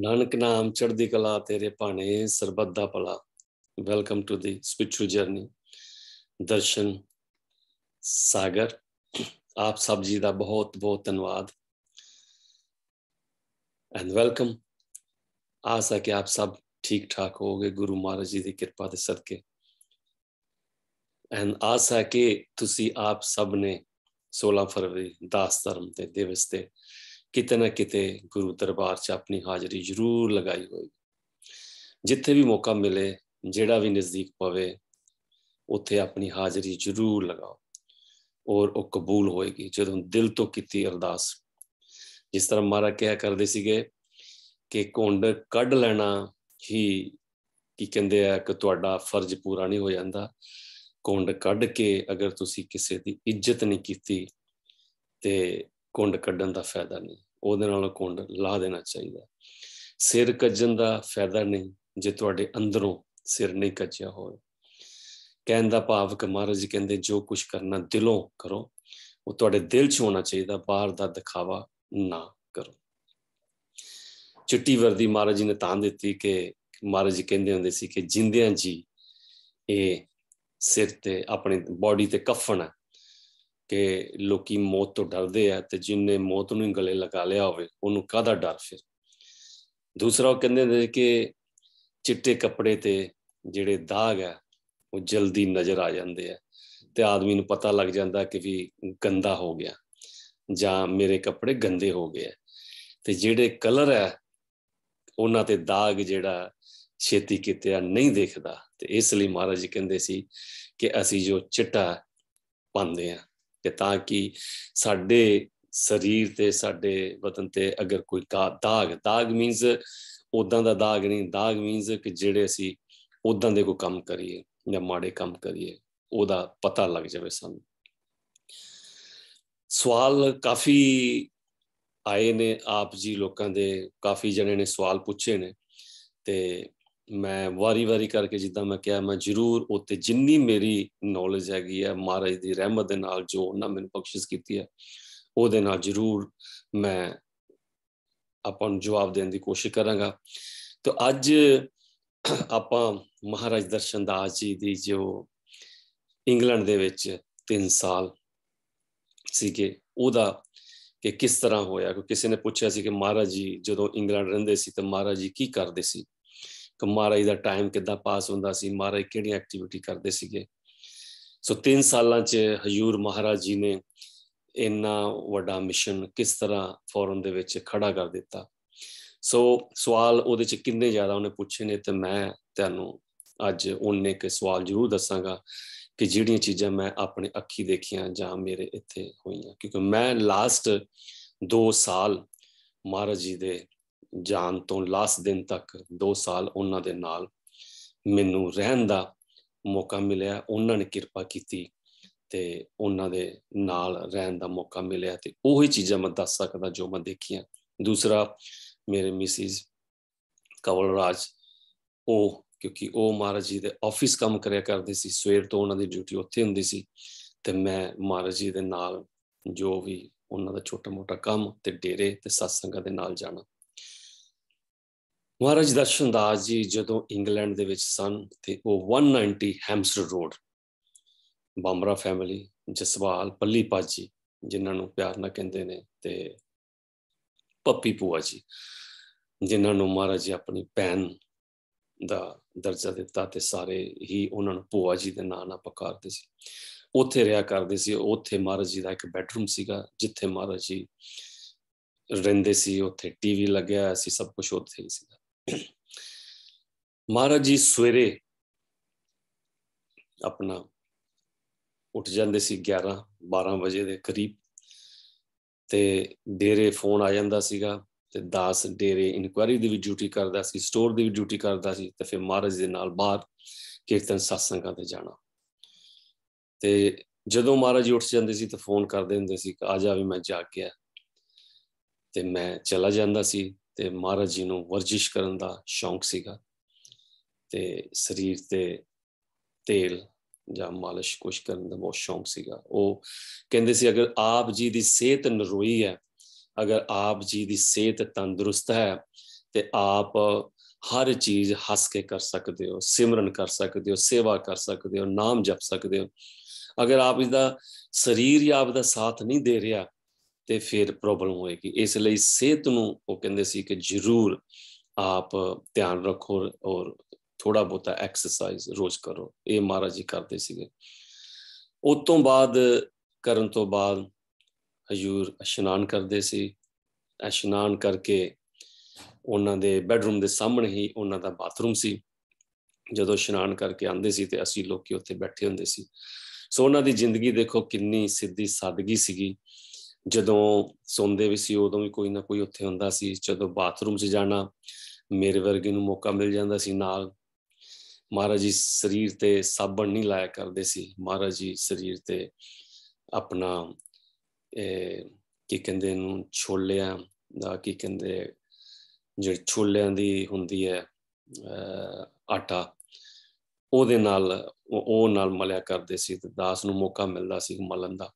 ਨਾਨਕ ਨਾਮ ਚੜ੍ਹਦੀ ਕਲਾ ਤੇਰੇ ਭਾਣੇ ਸਰਬੱਤ ਦਾ ਭਲਾ welcome to the spiritual journey Darshan Sagar ਆਪ ਸਭ ਜੀ ਦਾ ਬਹੁਤ ਬਹੁਤ ਧੰਨਵਾਦ ਐਂਡ ਵੈਲਕਮ ਆਸਾ ਕਿ ਆਪ ਸਭ ਠੀਕ ਠਾਕ ਹੋਗੇ ਗੁਰੂ ਮਹਾਰਾਜ ਜੀ ਦੀ ਕਿਰਪਾ ਦੇ ਸਦਕੇ ਐਂਡ ਆਸਾ ਕਿ ਤੁਸੀਂ ਆਪ ਸਭ ਨੇ 16 ਫਰਵਰੀ ਦਾਸ ਧਰਮ ਦੇ ਦਿਵਸ ਤੇ ਕਿਤੇ ਨਾ ਕਿਤੇ ਗੁਰੂ ਦਰਬਾਰ 'ਚ ਆਪਣੀ ਹਾਜ਼ਰੀ ਜ਼ਰੂਰ ਲਗਾਈ ਹੋਈ ਜਿੱਥੇ ਵੀ ਮੌਕਾ ਮਿਲੇ ਜਿਹੜਾ ਵੀ ਨਜ਼ਦੀਕ ਪਵੇ ਉੱਥੇ ਆਪਣੀ ਹਾਜ਼ਰੀ ਜ਼ਰੂਰ ਲਗਾਓ ਔਰ ਉਹ ਕਬੂਲ ਹੋਏਗੀ ਜਦੋਂ ਦਿਲ ਤੋਂ ਕੀਤੀ ਅਰਦਾਸ ਜਿਸ ਤਰ੍ਹਾਂ ਮਾਰਾ ਕਿਹਾ ਕਰਦੇ ਸੀਗੇ ਕਿ ਕੁੰਡ ਕੱਢ ਲੈਣਾ ਹੀ ਕੀ ਕਹਿੰਦੇ ਆ ਕਿ ਤੁਹਾਡਾ ਫਰਜ਼ ਪੂਰਾ ਨਹੀਂ ਹੋ ਜਾਂਦਾ ਕੁੰਡ ਕੱਢ ਕੇ ਅਗਰ ਤੁਸੀਂ ਕਿਸੇ ਦੀ ਇੱਜ਼ਤ ਨਹੀਂ ਕੀਤੀ ਤੇ ਕੁੰਡ ਕੱਢਣ ਦਾ ਫਾਇਦਾ ਨਹੀਂ ਉਹਦੇ ਨਾਲ ਕੁੰਡ ਲਾ ਦੇਣਾ ਚਾਹੀਦਾ ਸਿਰ ਕੱਜਣ ਦਾ ਫਾਇਦਾ ਨਹੀਂ ਜੇ ਤੁਹਾਡੇ ਅੰਦਰੋਂ ਸਿਰ ਨਹੀਂ ਕੱਜਿਆ ਹੋਵੇ ਕਹਿਣ ਦਾ ਭਾਵ ਕਿ ਮਹਾਰਾਜ ਜੀ ਕਹਿੰਦੇ ਜੋ ਕੁਝ ਕਰਨਾ ਦਿਲੋਂ ਕਰੋ ਉਹ ਤੁਹਾਡੇ ਦਿਲ 'ਚ ਹੋਣਾ ਚਾਹੀਦਾ ਬਾਹਰ ਦਾ ਦਿਖਾਵਾ ਨਾ ਕਰੋ ਚਿੱਟੀ ਵਰਦੀ ਮਹਾਰਾਜ ਜੀ ਨੇ ਤਾਂ ਦਿੱਤੀ ਕਿ ਮਹਾਰਾਜ ਜੀ ਕਹਿੰਦੇ ਹੁੰਦੇ ਸੀ ਕਿ ਜਿੰਦਿਆਂ ਜੀ ਇਹ ਸਿਰ ਤੇ ਆਪਣੇ ਬਾਡੀ ਤੇ ਕਫਨ ਹੈ ਕਿ ਲੋਕੀ ਮੌਤ ਤੋਂ ਡਰਦੇ ਆ ਤੇ ਜਿਨਨੇ ਮੌਤ ਨੂੰ ਗਲੇ ਲਗਾ ਲਿਆ ਹੋਵੇ ਉਹਨੂੰ ਕਾਹਦਾ ਡਰ ਫਿਰ ਦੂਸਰਾ ਉਹ ਕਹਿੰਦੇ ਨੇ ਕਿ ਚਿੱਟੇ ਕੱਪੜੇ ਤੇ ਜਿਹੜੇ ਦਾਗ ਆ ਉਹ ਜਲਦੀ ਨਜ਼ਰ ਆ ਜਾਂਦੇ ਆ ਤੇ ਆਦਮੀ ਨੂੰ ਪਤਾ ਲੱਗ ਜਾਂਦਾ ਕਿ ਵੀ ਗੰਦਾ ਹੋ ਗਿਆ ਜਾਂ ਮੇਰੇ ਕੱਪੜੇ ਗੰਦੇ ਹੋ ਗਏ ਤੇ ਜਿਹੜੇ ਕਲਰ ਆ ਉਹਨਾਂ ਤੇ ਦਾਗ ਜਿਹੜਾ ਛੇਤੀ ਕਿਤੇ ਨਹੀਂ ਦਿਖਦਾ ਤੇ ਇਸ ਲਈ ਮਹਾਰਾਜ ਜੀ ਕਹਿੰਦੇ ਸੀ ਕਿ ਅਸੀਂ ਜੋ ਚਿੱਟਾ ਪਾਉਂਦੇ ਆ ਕਿ ਤਾਂ ਕਿ ਸਾਡੇ ਸਰੀਰ ਤੇ ਸਾਡੇ ਬਦਨ ਤੇ ਅਗਰ ਕੋਈ ਦਾਗ ਦਾਗ ਮੀਨਸ ਉਦਾਂ ਦਾ ਦਾਗ ਨਹੀਂ ਦਾਗ ਮੀਨਸ ਕਿ ਜਿਹੜੇ ਅਸੀਂ ਉਦਾਂ ਦੇ ਕੋਈ ਕੰਮ ਕਰੀਏ ਜਾਂ ਮਾੜੇ ਕੰਮ ਕਰੀਏ ਉਹਦਾ ਪਤਾ ਲੱਗ ਜਾਵੇ ਸਾਨੂੰ ਸਵਾਲ ਕਾਫੀ ਆਏ ਨੇ ਆਪ ਜੀ ਲੋਕਾਂ ਦੇ ਕਾਫੀ ਜਣੇ ਨੇ ਸਵਾਲ ਪੁੱਛੇ ਨੇ ਤੇ ਮੈਂ ਵਾਰੀ-ਵਾਰੀ ਕਰਕੇ ਜਿੱਦਾਂ ਮੈਂ ਕਿਹਾ ਮੈਂ ਜ਼ਰੂਰ ਉੱਤੇ ਜਿੰਨੀ ਮੇਰੀ ਨੌਲੇਜ ਹੈਗੀ ਹੈ ਮਹਾਰਾਜ ਦੀ ਰਹਿਮਤ ਦੇ ਨਾਲ ਜੋ ਉਹਨਾਂ ਮੈਨੂੰ ਬਖਸ਼ਿਸ਼ ਕੀਤੀ ਹੈ ਉਹਦੇ ਨਾਲ ਜ਼ਰੂਰ ਮੈਂ ਆਪਾਂ ਨੂੰ ਜਵਾਬ ਦੇਣ ਦੀ ਕੋਸ਼ਿਸ਼ ਕਰਾਂਗਾ ਤਾਂ ਅੱਜ ਆਪਾਂ ਮਹਾਰਾਜ ਦਰਸ਼ਨ ਦਾਸ ਜੀ ਦੀ ਜੋ ਇੰਗਲੈਂਡ ਦੇ ਵਿੱਚ 3 ਸਾਲ ਸੀਗੇ ਉਹਦਾ ਕਿ ਕਿਸ ਤਰ੍ਹਾਂ ਹੋਇਆ ਕਿ ਕਿਸੇ ਨੇ ਪੁੱਛਿਆ ਸੀ ਕਿ ਮਹਾਰਾਜ ਜੀ ਜਦੋਂ ਇੰਗਲੈਂਡ ਰਹਿੰਦੇ ਸੀ ਤਾਂ ਮਹਾਰਾਜ ਜੀ ਕੀ ਕਰਦੇ ਸੀ ਕਿ ਮਹਾਰਾਜ ਦਾ ਟਾਈਮ ਕਿੱਦਾਂ ਪਾਸ ਹੁੰਦਾ ਸੀ ਮਹਾਰਾਜ ਕਿਹੜੀ ਐਕਟੀਵਿਟੀ ਕਰਦੇ ਸੀਗੇ ਸੋ 3 ਸਾਲਾਂ 'ਚ ਹਯੂਰ ਮਹਾਰਾਜ ਜੀ ਨੇ ਇੰਨਾ ਵੱਡਾ ਮਿਸ਼ਨ ਕਿਸ ਤਰ੍ਹਾਂ ਫੋਰਮ ਦੇ ਵਿੱਚ ਖੜਾ ਕਰ ਦਿੱਤਾ ਸੋ ਸਵਾਲ ਉਹਦੇ 'ਚ ਕਿੰਨੇ ਜ਼ਿਆਦਾ ਉਹਨੇ ਪੁੱਛੇ ਨੇ ਤੇ ਮੈਂ ਤੁਹਾਨੂੰ ਅੱਜ ਉਹਨੇ ਕਿ ਸਵਾਲ ਜ਼ਰੂਰ ਦੱਸਾਂਗਾ ਕਿ ਜਿਹੜੀਆਂ ਚੀਜ਼ਾਂ ਮੈਂ ਆਪਣੇ ਅੱਖੀ ਦੇਖੀਆਂ ਜਾਂ ਮੇਰੇ ਇੱਥੇ ਹੋਈਆਂ ਕਿਉਂਕਿ ਮੈਂ ਲਾਸਟ 2 ਸਾਲ ਮਹਾਰਾਜ ਜੀ ਦੇ ਜਾਣ ਤੋਂ ਲਾਸ ਦਿਨ ਤੱਕ 2 ਸਾਲ ਉਹਨਾਂ ਦੇ ਨਾਲ ਮੈਨੂੰ ਰਹਿਣ ਦਾ ਮੌਕਾ ਮਿਲਿਆ ਉਹਨਾਂ ਨੇ ਕਿਰਪਾ ਕੀਤੀ ਤੇ ਉਹਨਾਂ ਦੇ ਨਾਲ ਰਹਿਣ ਦਾ ਮੌਕਾ ਮਿਲਿਆ ਤੇ ਉਹੀ ਚੀਜ਼ਾਂ ਮੈਂ ਦੱਸ ਸਕਦਾ ਜੋ ਮੈਂ ਦੇਖੀਆਂ ਦੂਸਰਾ ਮੇਰੇ ਮਿਸਿਸ ਕਵਲ ਰਾਜ ਉਹ ਕਿਉਂਕਿ ਉਹ ਮਹਾਰਾਜ ਜੀ ਦੇ ਆਫਿਸ ਕੰਮ ਕਰਿਆ ਕਰਦੇ ਸੀ ਸਵੇਰ ਤੋਂ ਉਹਨਾਂ ਦੀ ਡਿਊਟੀ ਉੱਥੇ ਹੁੰਦੀ ਸੀ ਤੇ ਮੈਂ ਮਹਾਰਾਜ ਜੀ ਦੇ ਨਾਲ ਜੋ ਵੀ ਉਹਨਾਂ ਦਾ ਛੋਟਾ ਮੋਟਾ ਕੰਮ ਤੇ ਡੇਰੇ ਤੇ ਸਤਸੰਗਾਂ ਦੇ ਨਾਲ ਜਾਣਾ ਮਹਾਰਾਜ ਦਰਸ਼ਨ ਦਾਸ ਜੀ ਜਦੋਂ ਇੰਗਲੈਂਡ ਦੇ ਵਿੱਚ ਸਨ ਤੇ ਉਹ 190 ਹੈਮਸਟਰ ਰੋਡ ਬੰਬਰਾ ਫੈਮਿਲੀ ਜਸਵਾਲ ਪੱਲੀ ਪਾਜੀ ਜਿਨ੍ਹਾਂ ਨੂੰ ਪਿਆਰ ਨਾਲ ਕਹਿੰਦੇ ਨੇ ਤੇ ਪੱਪੀ ਪੂਆ ਜੀ ਜਿਨ੍ਹਾਂ ਨੂੰ ਮਹਾਰਾਜ ਜੀ ਆਪਣੀ ਭੈਣ ਦਾ ਦਰਜਾ ਦਿੱਤਾ ਤੇ ਸਾਰੇ ਹੀ ਉਹਨਾਂ ਨੂੰ ਪੂਆ ਜੀ ਦੇ ਨਾਂ ਨਾਲ ਪੁਕਾਰਦੇ ਸੀ ਉੱਥੇ ਰਿਹਾ ਕਰਦੇ ਸੀ ਉੱਥੇ ਮਹਾਰਾਜ ਜੀ ਦਾ ਇੱਕ ਬੈੱਡਰੂਮ ਸੀਗਾ ਜਿੱਥੇ ਮਹਾਰਾਜ ਜੀ ਰਹਿੰਦੇ ਸੀ ਉੱਥੇ ਟੀਵੀ ਲੱਗਿਆ ਸੀ ਸਭ ਕੁਝ ਉੱਥੇ ਹੀ ਸੀਗਾ ਮਹਾਰਾਜ ਜੀ ਸਵੇਰੇ ਆਪਣਾ ਉੱਠ ਜਾਂਦੇ ਸੀ 11 12 ਵਜੇ ਦੇ ਕਰੀਬ ਤੇ ਡੇਰੇ ਫੋਨ ਆ ਜਾਂਦਾ ਸੀਗਾ ਤੇ ਦਾਸ ਡੇਰੇ ਇਨਕੁਆਰੀ ਦੀ ਵੀ ਡਿਊਟੀ ਕਰਦਾ ਸੀ ਸਟੋਰ ਦੀ ਵੀ ਡਿਊਟੀ ਕਰਦਾ ਸੀ ਤੇ ਫਿਰ ਮਹਾਰਾਜ ਦੇ ਨਾਲ ਬਾਹਰ ਕੀਰਤਨ ਸਤਸੰਗਾਂ ਤੇ ਜਾਣਾ ਤੇ ਜਦੋਂ ਮਹਾਰਾਜ ਉੱਠ ਜਾਂਦੇ ਸੀ ਤਾਂ ਫੋਨ ਕਰਦੇ ਹੁੰਦੇ ਸੀ ਕਿ ਆ ਜਾ ਵੀ ਮੈਂ ਕੇ ਆ ਤੇ ਮੈਂ ਚਲਾ ਜਾਂਦਾ ਸੀ ਤੇ ਮਹਾਰਾਜ ਜੀ ਨੂੰ ਵਰਜਿਸ਼ ਕਰਨ ਦਾ ਸ਼ੌਂਕ ਸੀਗਾ ਤੇ ਸਰੀਰ ਤੇ ਤੇਲ ਜਾਂ ਮਾਲਿਸ਼ ਕੁਛ ਕਰਨ ਦਾ ਬਹੁਤ ਸ਼ੌਂਕ ਸੀਗਾ ਉਹ ਕਹਿੰਦੇ ਸੀ ਅਗਰ ਆਪ ਜੀ ਦੀ ਸਿਹਤ ਨਰੋਈ ਹੈ ਅਗਰ ਆਪ ਜੀ ਦੀ ਸਿਹਤ ਤੰਦਰੁਸਤ ਹੈ ਤੇ ਆਪ ਹਰ ਚੀਜ਼ ਹੱਸ ਕੇ ਕਰ ਸਕਦੇ ਹੋ ਸਿਮਰਨ ਕਰ ਸਕਦੇ ਹੋ ਸੇਵਾ ਕਰ ਸਕਦੇ ਹੋ ਨਾਮ ਜਪ ਸਕਦੇ ਹੋ ਅਗਰ ਆਪ ਇਸ ਦਾ ਸਰੀਰ ਜਾਂ ਆਪ ਦਾ ਸਾਥ ਨਹੀਂ ਦੇ ਰਿਹਾ ਤੇ ਫਿਰ ਪ੍ਰੋਬਲਮ ਹੋਏਗੀ ਇਸ ਲਈ ਸਿਹਤ ਨੂੰ ਉਹ ਕਹਿੰਦੇ ਸੀ ਕਿ ਜ਼ਰੂਰ ਆਪ ਧਿਆਨ ਰੱਖੋ ਔਰ ਥੋੜਾ ਬੋਤਾ ਐਕਸਰਸਾਈਜ਼ ਰੋਜ਼ ਕਰੋ ਇਹ ਮਹਾਰਾਜ ਜੀ ਕਰਦੇ ਸੀਗੇ ਉਸ ਤੋਂ ਬਾਅਦ ਕਰਨ ਤੋਂ ਬਾਅਦ ਹਜੂਰ ਇਸ਼ਨਾਨ ਕਰਦੇ ਸੀ ਇਸ਼ਨਾਨ ਕਰਕੇ ਉਹਨਾਂ ਦੇ ਬੈੱਡਰੂਮ ਦੇ ਸਾਹਮਣੇ ਹੀ ਉਹਨਾਂ ਦਾ ਬਾਥਰੂਮ ਸੀ ਜਦੋਂ ਇਸ਼ਨਾਨ ਕਰਕੇ ਆਉਂਦੇ ਸੀ ਤੇ ਅਸੀਂ ਲੋਕੀ ਉੱਥੇ ਬੈਠੇ ਹੁੰਦੇ ਸੀ ਸੋ ਉਹਨਾਂ ਦੀ ਜ਼ਿੰਦਗੀ ਦੇਖੋ ਕਿੰਨੀ ਸਿੱਧੀ ਸਾਦਗੀ ਸੀਗੀ ਜਦੋਂ ਸੌਂਦੇ ਵੀ ਸੀ ਉਦੋਂ ਵੀ ਕੋਈ ਨਾ ਕੋਈ ਉੱਥੇ ਹੁੰਦਾ ਸੀ ਜਦੋਂ ਬਾਥਰੂਮ 'ਚ ਜਾਣਾ ਮੇਰੇ ਵਰਗੇ ਨੂੰ ਮੌਕਾ ਮਿਲ ਜਾਂਦਾ ਸੀ ਨਾਲ ਮਹਾਰਾਜ ਜੀ ਸਰੀਰ ਤੇ ਸਾਬਣ ਨਹੀਂ ਲਾਇਆ ਕਰਦੇ ਸੀ ਮਹਾਰਾਜ ਜੀ ਸਰੀਰ ਤੇ ਆਪਣਾ ਇਹ ਕੀ ਕਹਿੰਦੇ ਨੂੰ ਛੋਲਿਆਂ ਦਾ ਕੀ ਕਹਿੰਦੇ ਜਿਹੜੇ ਛੋਲਿਆਂ ਦੀ ਹੁੰਦੀ ਹੈ ਆਟਾ ਉਹਦੇ ਨਾਲ ਉਹ ਨਾਲ ਮਲਿਆ ਕਰਦੇ ਸੀ ਤੇ ਦਾਸ ਨੂੰ ਮੌਕਾ ਮਿਲਦਾ ਸੀ ਮਲਨ ਦਾ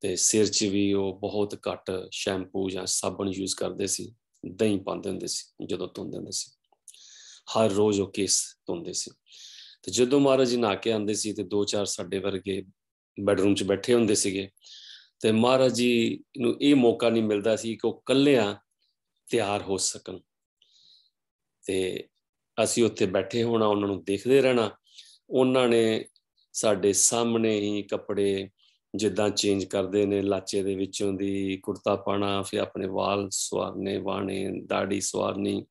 ਤੇ ਸਿਰ 'ਚ ਵੀ ਉਹ ਬਹੁਤ ਘੱਟ ਸ਼ੈਂਪੂ ਜਾਂ ਸਾਬਣ ਯੂਜ਼ ਕਰਦੇ ਸੀ ਦਹੀਂ ਪਾਉਂਦੇ ਹੁੰਦੇ ਸੀ ਜਦੋਂ ਧੁੰਦੇ ਹੁੰਦੇ ਸੀ ਹਰ ਰੋਜ਼ ਉਹ ਕੇਸ ਧੁੰਦੇ ਸੀ ਤੇ ਜਦੋਂ ਮਹਾਰਾਜ ਜੀ ਨਹਾ ਕੇ ਆਉਂਦੇ ਸੀ ਤੇ ਦੋ ਚਾਰ ਸਾਡੇ ਵਰਗੇ ਬੈਡਰੂਮ 'ਚ ਬੈਠੇ ਹੁੰਦੇ ਸੀਗੇ ਤੇ ਮਹਾਰਾਜ ਜੀ ਨੂੰ ਇਹ ਮੌਕਾ ਨਹੀਂ ਮਿਲਦਾ ਸੀ ਕਿ ਉਹ ਕੱਲਿਆਂ ਤਿਆਰ ਹੋ ਸਕਣ ਤੇ ਅਸੀਂ ਉੱਥੇ ਬੈਠੇ ਹੋਣਾ ਉਹਨਾਂ ਨੂੰ ਦੇਖਦੇ ਰਹਿਣਾ ਉਹਨਾਂ ਨੇ ਸਾਡੇ ਸਾਹਮਣੇ ਹੀ ਕੱਪੜੇ ਜਿੱਦਾਂ ਚੇਂਜ ਕਰਦੇ ਨੇ ਲਾਚੇ ਦੇ ਵਿੱਚੋਂ ਦੀ ਕੁਰਤਾ ਪਾਣਾ ਫਿਰ ਆਪਣੇ ਵਾਲ ਸਵਾਰਨੇ ਬਾਣੇ ਦਾੜੀ ਸਵਾਰਨੀ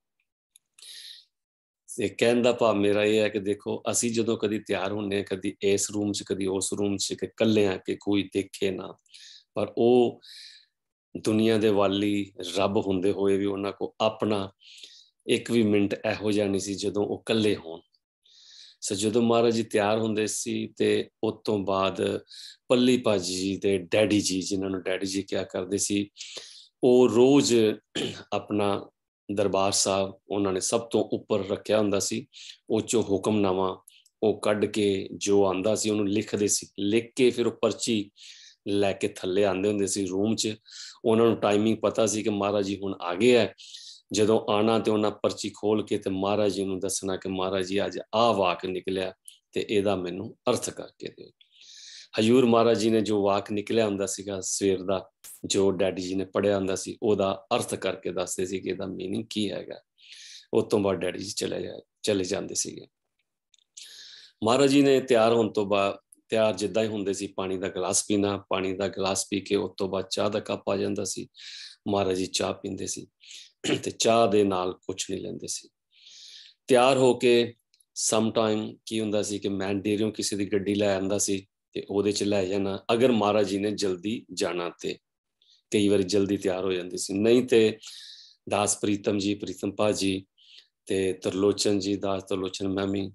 ਇਹ ਕਹਿੰਦਾ ਦਾ ਮੇਰਾ ਇਹ ਹੈ ਕਿ ਦੇਖੋ ਅਸੀਂ ਜਦੋਂ ਕਦੀ ਤਿਆਰ ਹੁੰਨੇ ਕਦੀ ਇਸ ਰੂਮ 'ਚ ਕਦੀ ਉਸ ਰੂਮ 'ਚ ਕਿ ਕੱਲੇ ਆ ਕਿ ਕੋਈ ਦੇਖੇ ਨਾ ਪਰ ਉਹ ਦੁਨੀਆ ਦੇ ਵਾਲੀ ਰੱਬ ਹੁੰਦੇ ਹੋਏ ਵੀ ਉਹਨਾਂ ਕੋ ਆਪਣਾ ਇੱਕ ਵੀ ਮਿੰਟ ਇਹੋ ਜਿਹਾ ਨਹੀਂ ਸੀ ਜਦੋਂ ਉਹ ਕੱਲੇ ਹੋਣ ਸੋ ਜਦੋਂ ਮਹਾਰਾਜ ਜੀ ਤਿਆਰ ਹੁੰਦੇ ਸੀ ਤੇ ਉਸ ਤੋਂ ਬਾਅਦ ਪੱਲੀ ਭਾਜੀ ਜੀ ਤੇ ਡੈਡੀ ਜੀ ਜਿਨ੍ਹਾਂ ਨੂੰ ਡੈਡੀ ਜੀ ਕਿਹਾ ਕਰਦੇ ਸੀ ਉਹ ਰੋਜ਼ ਆਪਣਾ ਦਰਬਾਰ ਸਾਹਿਬ ਉਹਨਾਂ ਨੇ ਸਭ ਤੋਂ ਉੱਪਰ ਰੱਖਿਆ ਹੁੰਦਾ ਸੀ ਉਹ ਚੋਂ ਹੁਕਮਨਾਮਾ ਉਹ ਕੱਢ ਕੇ ਜੋ ਆਂਦਾ ਸੀ ਉਹਨੂੰ ਲਿਖਦੇ ਸੀ ਲਿਖ ਕੇ ਫਿਰ ਉਹ ਪਰਚੀ ਲੈ ਕੇ ਥੱਲੇ ਆਂਦੇ ਹੁੰਦੇ ਸੀ ਰੂਮ 'ਚ ਉਹਨਾਂ ਨੂੰ ਟਾਈਮਿੰਗ ਪਤਾ ਸੀ ਕਿ ਮਹਾਰਾਜ ਜੀ ਹੁਣ ਆ ਗਏ ਐ ਜਦੋਂ ਆਣਾ ਤੇ ਉਹਨਾਂ ਪਰਚੀ ਖੋਲ ਕੇ ਤੇ ਮਹਾਰਾਜ ਜੀ ਨੂੰ ਦੱਸਣਾ ਕਿ ਮਹਾਰਾਜ ਜੀ ਅੱਜ ਆ ਵਾਕ ਨਿਕਲਿਆ ਤੇ ਇਹਦਾ ਮੈਨੂੰ ਅਰਥ ਕਰਕੇ ਦਿਓ ਹਯੂਰ ਮਹਾਰਾਜ ਜੀ ਨੇ ਜੋ ਵਾਕ ਨਿਕਲਿਆ ਹੁੰਦਾ ਸੀਗਾ ਸਵੇਰ ਦਾ ਜੋ ਡੈਡੀ ਜੀ ਨੇ ਪੜਿਆ ਹੁੰਦਾ ਸੀ ਉਹਦਾ ਅਰਥ ਕਰਕੇ ਦੱਸਦੇ ਸੀ ਕਿ ਇਹਦਾ मीनिंग ਕੀ ਹੈਗਾ ਉਸ ਤੋਂ ਬਾਅਦ ਡੈਡੀ ਜੀ ਚਲੇ ਜਾ ਚਲੇ ਜਾਂਦੇ ਸੀਗੇ ਮਹਾਰਾਜ ਜੀ ਨੇ ਤਿਆਰ ਹੋਣ ਤੋਂ ਬਾਅਦ ਤਿਆਰ ਜਿੱਦਾਂ ਹੀ ਹੁੰਦੇ ਸੀ ਪਾਣੀ ਦਾ ਗਲਾਸ ਪੀਣਾ ਪਾਣੀ ਦਾ ਗਲਾਸ ਪੀ ਕੇ ਉਸ ਤੋਂ ਬਾਅਦ ਚਾਹ ਦਾ ਕੱਪ ਆ ਜਾਂਦਾ ਸੀ ਮਹਾਰਾਜ ਜੀ ਚਾਹ ਪੀਂਦੇ ਸੀ ਤੇ ਚਾਹ ਦੇ ਨਾਲ ਕੁਝ ਨਹੀਂ ਲੈਂਦੇ ਸੀ ਤਿਆਰ ਹੋ ਕੇ ਸਮ ਟਾਈਮ ਕੀ ਹੁੰਦਾ ਸੀ ਕਿ ਮੈਂਡੇਰੀਓ ਕਿਸੇ ਦੀ ਗੱਡੀ ਲੈ ਆਂਦਾ ਸੀ ਤੇ ਉਹਦੇ ਚ ਲੈ ਜਾਣਾ ਅਗਰ ਮਹਾਰਾਜ ਜੀ ਨੇ ਜਲਦੀ ਜਾਣਾ ਤੇ ਕਈ ਵਾਰ ਜਲਦੀ ਤਿਆਰ ਹੋ ਜਾਂਦੇ ਸੀ ਨਹੀਂ ਤੇ ਦਾਸ ਪ੍ਰੀਤਮ ਜੀ ਪ੍ਰੀਤਮ ਪਾਜੀ ਤੇ ਤਰਲੋਚਨ ਜੀ ਦਾਸ ਤਰਲੋਚਨ ਮੈਮੀ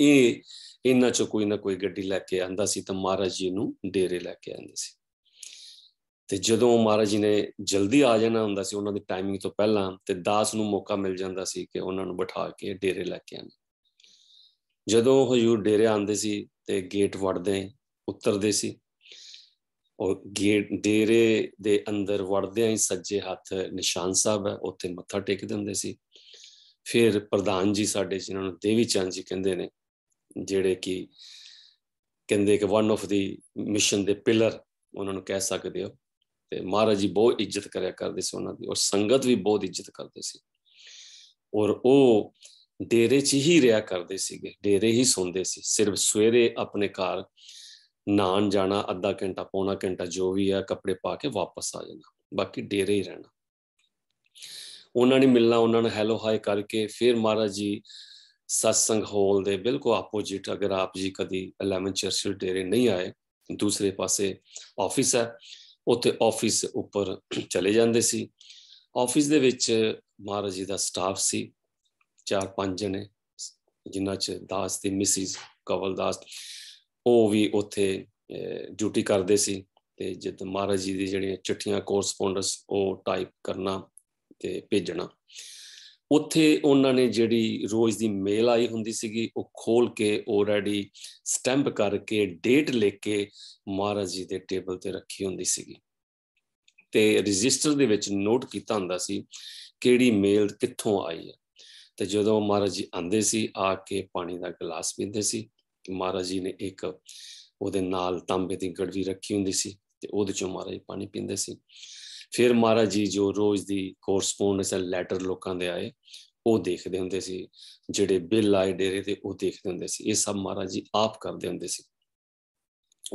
ਇਹ ਇਹਨਾਂ ਚ ਕੋਈ ਨਾ ਕੋਈ ਗੱਡੀ ਲੈ ਕੇ ਆਂਦਾ ਸੀ ਤਾਂ ਮਹਾਰਾਜ ਜੀ ਨੂੰ ਡੇਰੇ ਲੈ ਕੇ ਆਂਦੇ ਸੀ ਤੇ ਜਦੋਂ ਮਹਾਰਾਜ ਜੀ ਨੇ ਜਲਦੀ ਆ ਜਾਣਾ ਹੁੰਦਾ ਸੀ ਉਹਨਾਂ ਦੀ ਟਾਈਮਿੰਗ ਤੋਂ ਪਹਿਲਾਂ ਤੇ ਦਾਸ ਨੂੰ ਮੌਕਾ ਮਿਲ ਜਾਂਦਾ ਸੀ ਕਿ ਉਹਨਾਂ ਨੂੰ ਬਿਠਾ ਕੇ ਡੇਰੇ ਲੈ ਕੇ ਆਣ ਜਦੋਂ ਹਜੂਰ ਡੇਰੇ ਆਉਂਦੇ ਸੀ ਤੇ ਗੇਟ ਵੜਦੇ ਉਤਰਦੇ ਸੀ ਔਰ ਗੇਟ ਡੇਰੇ ਦੇ ਅੰਦਰ ਵੜਦੇ ਆਂ ਸੱਜੇ ਹੱਥ ਨਿਸ਼ਾਨ ਸਾਹਿਬ ਹੈ ਉੱਥੇ ਮੱਥਾ ਟੇਕ ਦਿੰਦੇ ਸੀ ਫਿਰ ਪ੍ਰਧਾਨ ਜੀ ਸਾਡੇ ਜਿਨ੍ਹਾਂ ਨੂੰ ਦੇਵੀ ਚੰਦ ਜੀ ਕਹਿੰਦੇ ਨੇ ਜਿਹੜੇ ਕਿ ਕਹਿੰਦੇ ਕਿ ਵਨ ਆਫ ਦੀ ਮਿਸ਼ਨ ਦੇ ਪਿਲਰ ਉਹਨਾਂ ਨੂੰ ਕਹਿ ਸਕਦੇ ਹੋ ਤੇ ਮਹਾਰਾਜ ਜੀ ਬਹੁਤ ਇੱਜ਼ਤ ਕਰਿਆ ਕਰਦੇ ਸੀ ਉਹਨਾਂ ਦੀ ਔਰ ਸੰਗਤ ਵੀ ਬਹੁਤ ਇੱਜ਼ਤ ਕਰਦੇ ਸੀ ਔਰ ਉਹ ਡੇਰੇ 'ਚ ਹੀ ਰਿਹਾ ਕਰਦੇ ਸੀਗੇ ਡੇਰੇ ਹੀ ਸੌਂਦੇ ਸੀ ਸਿਰਫ ਸਵੇਰੇ ਆਪਣੇ ਘਰ ਨਾਨ ਜਾਣਾ ਅੱਧਾ ਘੰਟਾ ਪੌਣਾ ਘੰਟਾ ਜੋ ਵੀ ਆ ਕੱਪੜੇ ਪਾ ਕੇ ਵਾਪਸ ਆ ਜਾਣਾ ਬਾਕੀ ਡੇਰੇ ਹੀ ਰਹਿਣਾ ਉਹਨਾਂ ਨੇ ਮਿਲਣਾ ਉਹਨਾਂ ਨੂੰ ਹੈਲੋ ਹਾਈ ਕਰਕੇ ਫਿਰ ਮਹਾਰਾਜ ਜੀ ਸਤਸੰਗ ਹਾਲ ਦੇ ਬਿਲਕੁਲ ਆਪੋਜੀਟ ਅਗਰ ਆਪ ਜੀ ਕਦੀ 11 ਚਰਚਿਲ ਡੇਰੇ ਨਹੀਂ ਆਏ ਦੂਸਰੇ ਪਾਸੇ ਆਫਿਸ ਹੈ ਉੱਥੇ ਆਫਿਸ ਉੱਪਰ ਚਲੇ ਜਾਂਦੇ ਸੀ ਆਫਿਸ ਦੇ ਵਿੱਚ ਮਹਾਰਾਜ ਜੀ ਦਾ ਸਟਾਫ ਸੀ ਚਾਰ ਪੰਜ ਜਣੇ ਜਿਨ੍ਹਾਂ ਚ ਦਾਸ ਤੇ ਮਿਸਿਸ ਕਵਲ ਦਾਸ ਉਹ ਵੀ ਉੱਥੇ ਡਿਊਟੀ ਕਰਦੇ ਸੀ ਤੇ ਜਦ ਮਹਾਰਾਜ ਜੀ ਦੀ ਜਿਹੜੀਆਂ ਚਿੱਠੀਆਂ ਕੋਰਸਪੋਂਡੈਂਸ ਉਹ ਟਾਈਪ ਕਰਨਾ ਤੇ ਭੇਜਣਾ ਉੱਥੇ ਉਹਨਾਂ ਨੇ ਜਿਹੜੀ ਰੋਜ਼ ਦੀ ਮੇਲ ਆਈ ਹੁੰਦੀ ਸੀਗੀ ਉਹ ਖੋਲ ਕੇ ਆਲਰੇਡੀ ਸਟੈਂਪ ਕਰਕੇ ਡੇਟ ਲਿਖ ਕੇ ਮਹਾਰਾਜ ਜੀ ਦੇ ਟੇਬਲ ਤੇ ਰੱਖੀ ਹੁੰਦੀ ਸੀਗੀ ਤੇ ਰਜਿਸਟਰ ਦੇ ਵਿੱਚ ਨੋਟ ਕੀਤਾ ਹੁੰਦਾ ਸੀ ਕਿਹੜੀ ਮੇਲ ਕਿੱਥੋਂ ਆਈ ਹੈ ਤੇ ਜਦੋਂ ਮਹਾਰਾਜ ਜੀ ਆਂਦੇ ਸੀ ਆ ਕੇ ਪਾਣੀ ਦਾ ਗਲਾਸ ਪੀਂਦੇ ਸੀ ਮਹਾਰਾਜ ਜੀ ਨੇ ਇੱਕ ਉਹਦੇ ਨਾਲ ਤਾਂਬੇ ਦੀ ਗੜਵੀ ਰੱਖੀ ਹੁੰਦੀ ਸੀ ਤੇ ਉਹਦੇ ਚੋਂ ਮਹਾਰਾਜ ਪਾਣੀ ਪੀਂਦੇ ਸੀ ਫਿਰ ਮਹਾਰਾਜ ਜੀ ਜੋ ਰੋਜ਼ ਦੀ ਕੋਰਸਪੋਂਡੈਂਸ ਐਂਡ ਲੈਟਰ ਲੋਕਾਂ ਦੇ ਆਏ ਉਹ ਦੇਖਦੇ ਹੁੰਦੇ ਸੀ ਜਿਹੜੇ ਬਿੱਲ ਆਏ ਡੇਰੇ ਤੇ ਉਹ ਦੇਖਦੇ ਹੁੰਦੇ ਸੀ ਇਹ ਸਭ ਮਹਾਰਾਜ ਜੀ ਆਪ ਕਰਦੇ ਹੁੰਦੇ ਸੀ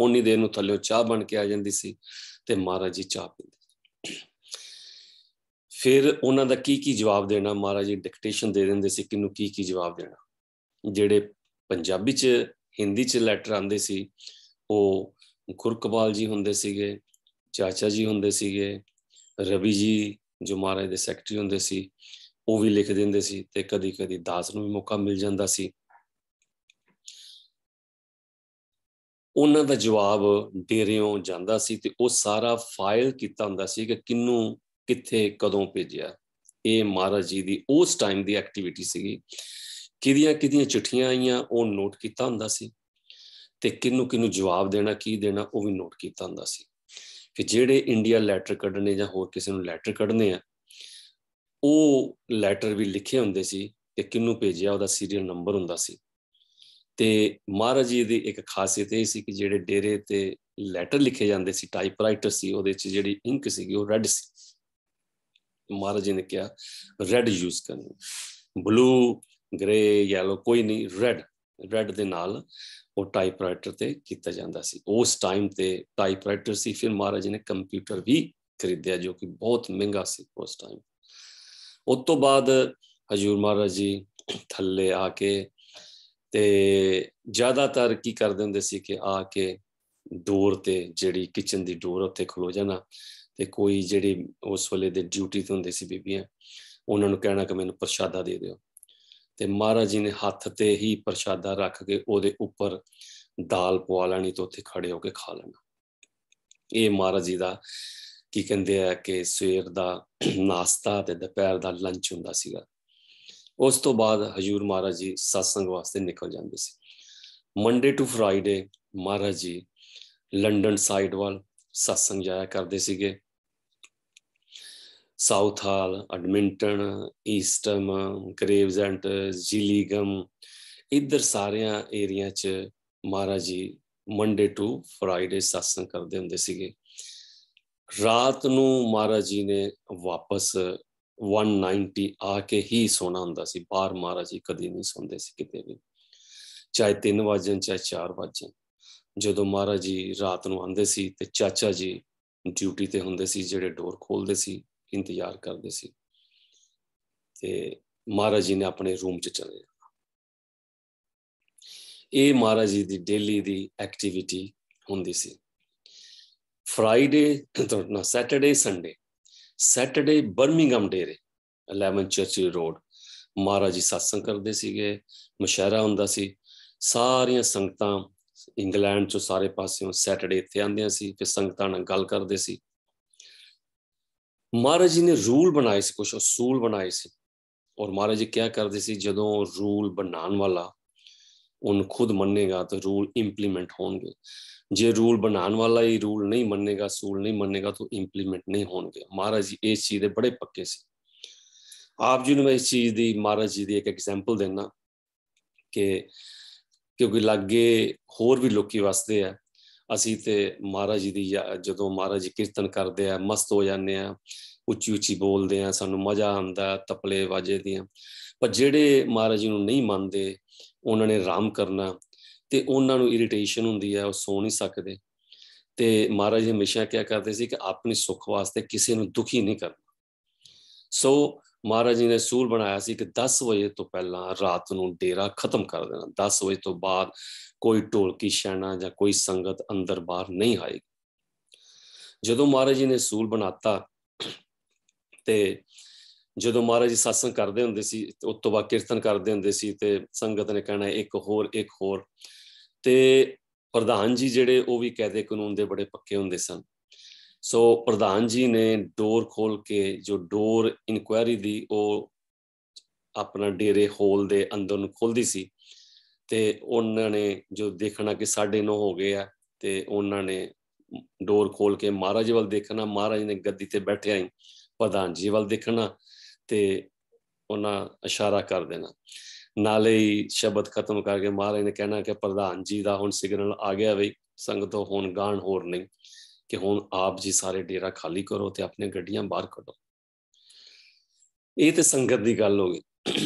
ਉਨੀ ਦੇਰ ਨੂੰ ਥੱਲੇ ਚਾਹ ਬਣ ਕੇ ਆ ਜਾਂਦੀ ਸੀ ਤੇ ਮਹਾਰਾਜ ਜੀ ਚਾਹ ਪੀਂਦੇ ਫਿਰ ਉਹਨਾਂ ਦਾ ਕੀ ਕੀ ਜਵਾਬ ਦੇਣਾ ਮਹਾਰਾਜ ਜੀ ਡਿਕਟੇਸ਼ਨ ਦੇ ਦਿੰਦੇ ਸੀ ਕਿਨੂੰ ਕੀ ਕੀ ਜਵਾਬ ਦੇਣਾ ਜਿਹੜੇ ਪੰਜਾਬੀ ਚ ਹਿੰਦੀ ਚ ਲੈਟਰ ਆਉਂਦੇ ਸੀ ਉਹ ਗੁਰਕਬਾਲ ਜੀ ਹੁੰਦੇ ਸੀਗੇ ਚਾਚਾ ਜੀ ਹੁੰਦੇ ਸੀਗੇ ਰਵੀ ਜੀ ਜੋ ਮਹਾਰਾਜ ਦੇ ਸੈਕਟਰੀ ਹੁੰਦੇ ਸੀ ਉਹ ਵੀ ਲਿਖ ਦਿੰਦੇ ਸੀ ਤੇ ਕਦੀ ਕਦੀ ਦਾਸ ਨੂੰ ਵੀ ਮੌਕਾ ਮਿਲ ਜਾਂਦਾ ਸੀ ਉਹਨਾਂ ਦਾ ਜਵਾਬ ਡੇਰਿਓਂ ਜਾਂਦਾ ਸੀ ਤੇ ਉਹ ਸਾਰਾ ਫਾਈਲ ਕੀਤਾ ਹੁੰਦਾ ਸੀ ਕਿ ਕਿੰਨੂੰ ਕਿੱਥੇ ਕਦੋਂ ਭੇਜਿਆ ਇਹ ਮਹਾਰਾਜ ਜੀ ਦੀ ਉਸ ਟਾਈਮ ਦੀ ਐਕਟੀਵਿਟੀ ਸੀਗੀ ਕਿਹਦੀਆਂ ਕਿਹਦੀਆਂ ਚਿੱਠੀਆਂ ਆਈਆਂ ਉਹ ਨੋਟ ਕੀਤਾ ਹੁੰਦਾ ਸੀ ਤੇ ਕਿੰਨੂੰ ਕਿੰਨੂੰ ਜਵਾਬ ਦੇਣਾ ਕੀ ਦੇਣਾ ਉਹ ਵੀ ਨੋਟ ਕੀਤਾ ਹੁੰਦਾ ਸੀ ਕਿ ਜਿਹੜੇ ਇੰਡੀਆ ਲੈਟਰ ਕੱਢਨੇ ਜਾਂ ਹੋਰ ਕਿਸੇ ਨੂੰ ਲੈਟਰ ਕੱਢਨੇ ਆ ਉਹ ਲੈਟਰ ਵੀ ਲਿਖੇ ਹੁੰਦੇ ਸੀ ਤੇ ਕਿੰਨੂੰ ਭੇਜਿਆ ਉਹਦਾ ਸੀਰੀਅਲ ਨੰਬਰ ਹੁੰਦਾ ਸੀ ਤੇ ਮਹਾਰਾਜ ਜੀ ਦੀ ਇੱਕ ਖਾਸੀਅਤ ਇਹ ਸੀ ਕਿ ਜਿਹੜੇ ਡੇਰੇ ਤੇ ਲੈਟਰ ਲਿਖੇ ਜਾਂਦੇ ਸੀ ਟਾਈਪਰਾਈਟਰ ਸੀ ਉਹਦੇ ਵਿੱਚ ਜਿਹੜੀ ਇੰਕ ਸੀਗੀ ਉਹ ਰੈੱਡ ਸੀ ਮਹਾਰਾਜ ਜੀ ਨੇ ਕਿਹਾ ਰੈੱਡ ਯੂਜ਼ ਕਰਨੀ ਬਲੂ ਗ੍ਰੇ ਯੈਲੋ ਕੋਈ ਨਹੀਂ ਰੈੱਡ ਰੈੱਡ ਦੇ ਨਾਲ ਉਹ ਟਾਈਪਰਾਈਟਰ ਤੇ ਕੀਤਾ ਜਾਂਦਾ ਸੀ ਉਸ ਟਾਈਮ ਤੇ ਟਾਈਪਰਾਈਟਰ ਸੀ ਫਿਰ ਮਹਾਰਾਜ ਨੇ ਕੰਪਿਊਟਰ ਵੀ ਖਰੀਦਿਆ ਜੋ ਕਿ ਬਹੁਤ ਮਹਿੰਗਾ ਸੀ ਉਸ ਟਾਈਮ ਉਸ ਤੋਂ ਬਾਅਦ ਹਜੂਰ ਮਹਾਰਾਜ ਜੀ ਥੱਲੇ ਆ ਕੇ ਤੇ ਜ਼ਿਆਦਾਤਰ ਕੀ ਕਰਦੇ ਹੁੰਦੇ ਸੀ ਕਿ ਆ ਕੇ ਦੂਰ ਤੇ ਜਿਹੜੀ ਕਿਚਨ ਦੀ ਡੋਰ ਉੱਤੇ ਖਲੋ ਜਾਣਾ ਤੇ ਕੋਈ ਜਿਹੜੀ ਉਸ ਵੇਲੇ ਦੇ ਡਿਊਟੀ ਤੇ ਹੁੰਦੇ ਸੀ ਬੀਬੀਆਂ ਉਹਨਾਂ ਨੂੰ ਕਹਿਣਾ ਕਿ ਮੈਨੂੰ ਪ੍ਰਸ਼ਾਦਾ ਦੇ ਦਿਓ ਤੇ ਮਹਾਰਾਜ ਜੀ ਨੇ ਹੱਥ ਤੇ ਹੀ ਪ੍ਰਸ਼ਾਦਾ ਰੱਖ ਕੇ ਉਹਦੇ ਉੱਪਰ ਦਾਲ ਪਵਾ ਲੈਣੀ ਤੇ ਉੱਥੇ ਖੜੇ ਹੋ ਕੇ ਖਾ ਲੈਣਾ ਇਹ ਮਹਾਰਾਜ ਜੀ ਦਾ ਕੀ ਕਹਿੰਦੇ ਆ ਕਿ ਸਵੇਰ ਦਾ ਨਾਸ਼ਤਾ ਤੇ ਦੁਪਹਿਰ ਦਾ ਲੰਚ ਹੁੰਦਾ ਸੀਗਾ ਉਸ ਤੋਂ ਬਾਅਦ ਹਜੂਰ ਮਹਾਰਾਜ ਜੀ satsang ਵਾਸਤੇ ਨਿਕਲ ਜਾਂਦੇ ਸੀ ਮੰਡੇ ਟੂ ਫਰਾਈਡੇ ਮਹਾਰਾਜ ਜੀ ਲੰਡਨ ਸਾਈਡ ਵੱਲ satsang ਜਾਇਆ ਕਰਦੇ ਸੀਗੇ ਸਾਊਥ ਹਾਲ ਐਡਮਿੰਟਨ ਈਸਟਮ ਗ੍ਰੇਵਜ਼ੈਂਟ ਜਿਲੀਗਮ ਇਧਰ ਸਾਰਿਆਂ ਏਰੀਆ 'ਚ ਮਹਾਰਾਜ ਜੀ ਮੰਡੇ ਟੂ ਫਰਾਈਡੇ satsang ਕਰਦੇ ਹੁੰਦੇ ਸੀਗੇ ਰਾਤ ਨੂੰ ਮਹਾਰਾਜ ਜੀ ਨੇ ਵਾਪਸ 190 ਆ ਕੇ ਹੀ ਸੋਣਾ ਹੁੰਦਾ ਸੀ ਬਾਹਰ ਮਹਾਰਾਜ ਜੀ ਕਦੀ ਨਹੀਂ ਸੌਂਦੇ ਸੀ ਕਿਤੇ ਵੀ ਚਾਹੇ 3 ਵਜੇ ਚਾਹੇ 4 ਵਜੇ ਜਦੋਂ ਮਹਾਰਾਜ ਜੀ ਰਾਤ ਨੂੰ ਆਉਂਦੇ ਸੀ ਤੇ ਚਾਚਾ ਜੀ ਡਿਊਟੀ ਤੇ ਹੁੰਦੇ ਸੀ ਜਿਹੜੇ ਡੋਰ ਖੋਲਦੇ ਸੀ ਇੰਤਜ਼ਾਰ ਕਰਦੇ ਸੀ ਤੇ ਮਹਾਰਾਜ ਜੀ ਨੇ ਆਪਣੇ ਰੂਮ 'ਚ ਚਲੇ ਜਾਣਾ ਇਹ ਮਹਾਰਾਜ ਜੀ ਦੀ ਡੇਲੀ ਦੀ ਐਕਟੀਵਿਟੀ ਹੁੰਦੀ ਸੀ ਫਰਾਈਡੇ ਨਾ ਸੈਟਰਡੇ ਸੰਡੇ ਸੈਟਰਡੇ ਬਰਮਿੰਗਮ ਡੇਰੇ 11 ਚਰਚੀ ਰੋਡ ਮਹਾਰਾਜ ਜੀ satsang ਕਰਦੇ ਸੀਗੇ ਮਸ਼ਾਰਾ ਹੁੰਦਾ ਸੀ ਸਾਰੀਆਂ ਸੰਗਤਾਂ ਇੰਗਲੈਂਡ ਚੋਂ ਸਾਰੇ ਪਾਸਿਓਂ ਸੈਟਰਡੇ ਇੱਥੇ ਆਉਂਦੀਆਂ ਸੀ ਤੇ ਸੰਗਤਾਂ ਨਾਲ ਗੱਲ ਕਰਦੇ ਸੀ ਮਹਾਰਾਜ ਜੀ ਨੇ ਰੂਲ ਬਣਾਏ ਸੀ ਕੁਝ ਅਸੂਲ ਬਣਾਏ ਸੀ ਔਰ ਮਹਾਰਾਜ ਜੀ ਕਿਹਾ ਕਰਦੇ ਸੀ ਜਦੋਂ ਰੂਲ ਬਣਾਉਣ ਵਾਲਾ ਉਹਨ ਖੁਦ ਮੰਨੇਗਾ ਤਾਂ ਰੂਲ ਇੰਪਲੀਮੈਂਟ ਹੋਣਗੇ ਜੇ ਰੂਲ ਬਣਾਉਣ ਵਾਲਾ ਹੀ ਰੂਲ ਨਹੀਂ ਮੰਨੇਗਾ ਸੂਲ ਨਹੀਂ ਮੰਨੇਗਾ ਤਾਂ ਇੰਪਲੀਮੈਂਟ ਨਹੀਂ ਹੋਣਗੇ ਮਹਾਰਾਜ ਜੀ ਇਸ ਚੀਜ਼ ਦੇ ਬੜੇ ਪੱਕੇ ਸੀ ਆਪ ਜੀ ਨੂੰ ਮੈਂ ਇਸ ਚੀਜ਼ ਦੀ ਮਹਾਰਾਜ ਜੀ ਦੀ ਇੱਕ ਐਗਜ਼ਾਮਪਲ ਦੇਣਾ ਕਿ ਕਿਉਂਕਿ ਲੱਗੇ ਹੋਰ ਵੀ ਲੋਕੀ ਵਸਦੇ ਆ ਅਸੀਂ ਤੇ ਮਹਾਰਾਜ ਜੀ ਦੀ ਜਦੋਂ ਮਹਾਰਾਜ ਜੀ ਕੀਰਤਨ ਕਰਦੇ ਆ ਮਸਤ ਹੋ ਜਾਂਦੇ ਆ ਉੱਚੀ ਉੱਚੀ ਬੋਲਦੇ ਆ ਸਾਨੂੰ ਮਜ਼ਾ ਆਉਂਦਾ ਤਪਲੇ ਵਾਜੇ ਦੀਆਂ ਪਰ ਜਿਹੜੇ ਮਹਾਰਾਜ ਜੀ ਨੂੰ ਨਹੀਂ ਮੰਨਦੇ ਉਹਨਾਂ ਨੇ ਰਾਮ ਕਰਨਾ ਤੇ ਉਹਨਾਂ ਨੂੰ ਇਰੀਟੇਸ਼ਨ ਹੁੰਦੀ ਆ ਉਹ ਸੌ ਨਹੀਂ ਸਕਦੇ ਤੇ ਮਹਾਰਾਜ ਜੀ ਹਮੇਸ਼ਾ ਕਿਹਾ ਕਰਦੇ ਸੀ ਕਿ ਆਪਣੀ ਸੁੱਖ ਵਾਸਤੇ ਕਿਸੇ ਨੂੰ ਦੁਖੀ ਨਹੀਂ ਕਰਨਾ ਸੋ ਮਹਾਰਾਜ ਜੀ ਨੇ ਸੂਲ ਬਣਾਇਆ ਸੀ ਕਿ 10 ਵਜੇ ਤੋਂ ਪਹਿਲਾਂ ਰਾਤ ਨੂੰ ਡੇਰਾ ਖਤਮ ਕਰ ਦੇਣਾ 10 ਵਜੇ ਤੋਂ ਬਾਅਦ ਕੋਈ ਢੋਲਕੀ ਸ਼ੈਣਾ ਜਾਂ ਕੋਈ ਸੰਗਤ ਅੰਦਰ ਬਾਹਰ ਨਹੀਂ ਆਏਗੀ ਜਦੋਂ ਮਹਾਰਾਜ ਜੀ ਨੇ ਸੂਲ ਬਣਾਤਾ ਤੇ ਜਦੋਂ ਮਹਾਰਾਜ ਜੀ satsang ਕਰਦੇ ਹੁੰਦੇ ਸੀ ਉਸ ਤੋਂ ਬਾਅਦ ਕੀਰਤਨ ਕਰਦੇ ਹੁੰਦੇ ਸੀ ਤੇ ਸੰਗਤ ਨੇ ਕਹਿਣਾ ਇੱਕ ਹੋਰ ਇੱਕ ਹੋਰ ਤੇ ਪ੍ਰਧਾਨ ਜੀ ਜਿਹੜੇ ਉਹ ਵੀ ਕਾਇਦੇ ਕਾਨੂੰਨ ਦੇ ਬੜੇ ਪੱਕੇ ਹੁੰਦੇ ਸਨ ਸੋ ਪ੍ਰਧਾਨ ਜੀ ਨੇ ਡੋਰ ਖੋਲ ਕੇ ਜੋ ਡੋਰ ਇਨਕੁਆਇਰੀ ਦੀ ਉਹ ਆਪਣਾ ਡੇਰੇ ਹੋਲ ਦੇ ਅੰਦਰ ਨੂੰ ਖੋਲਦੀ ਸੀ ਤੇ ਉਹਨਾਂ ਨੇ ਜੋ ਦੇਖਣਾ ਕਿ ਨੂੰ ਹੋ ਗਏ ਆ ਤੇ ਉਹਨਾਂ ਨੇ ਡੋਰ ਖੋਲ ਕੇ ਮਹਾਰਾਜ ਵੱਲ ਦੇਖਣਾ ਮਹਾਰਾਜ ਨੇ ਗੱਦੀ ਤੇ ਬੈਠਿਆ ਹੀ ਪ੍ਰਧਾਨ ਜੀ ਵੱਲ ਦੇਖਣਾ ਤੇ ਉਹਨਾਂ ਇਸ਼ਾਰਾ ਕਰ ਦੇਣਾ ਨਾਲੇ ਹੀ ਸ਼ਬਦ ਖਤਮ ਕਰਕੇ ਮਹਾਰਾਜ ਨੇ ਕਹਿਣਾ ਕਿ ਪ੍ਰਧਾਨ ਜੀ ਦਾ ਹੁਣ ਸਿਗਨਲ ਆ ਗਿਆ ਵੇ ਸੰਗਤੋਂ ਹੁਣ ਗਾਣ ਹੋਰ ਨਹੀਂ ਕਿ ਹੁਣ ਆਪ ਜੀ ਸਾਰੇ ਡੇਰਾ ਖਾਲੀ ਕਰੋ ਤੇ ਆਪਣੇ ਗੱਡੀਆਂ ਬਾਹਰ ਕੱਢੋ ਇਹ ਤੇ ਸੰਗਤ ਦੀ ਗੱਲ ਹੋ ਗਈ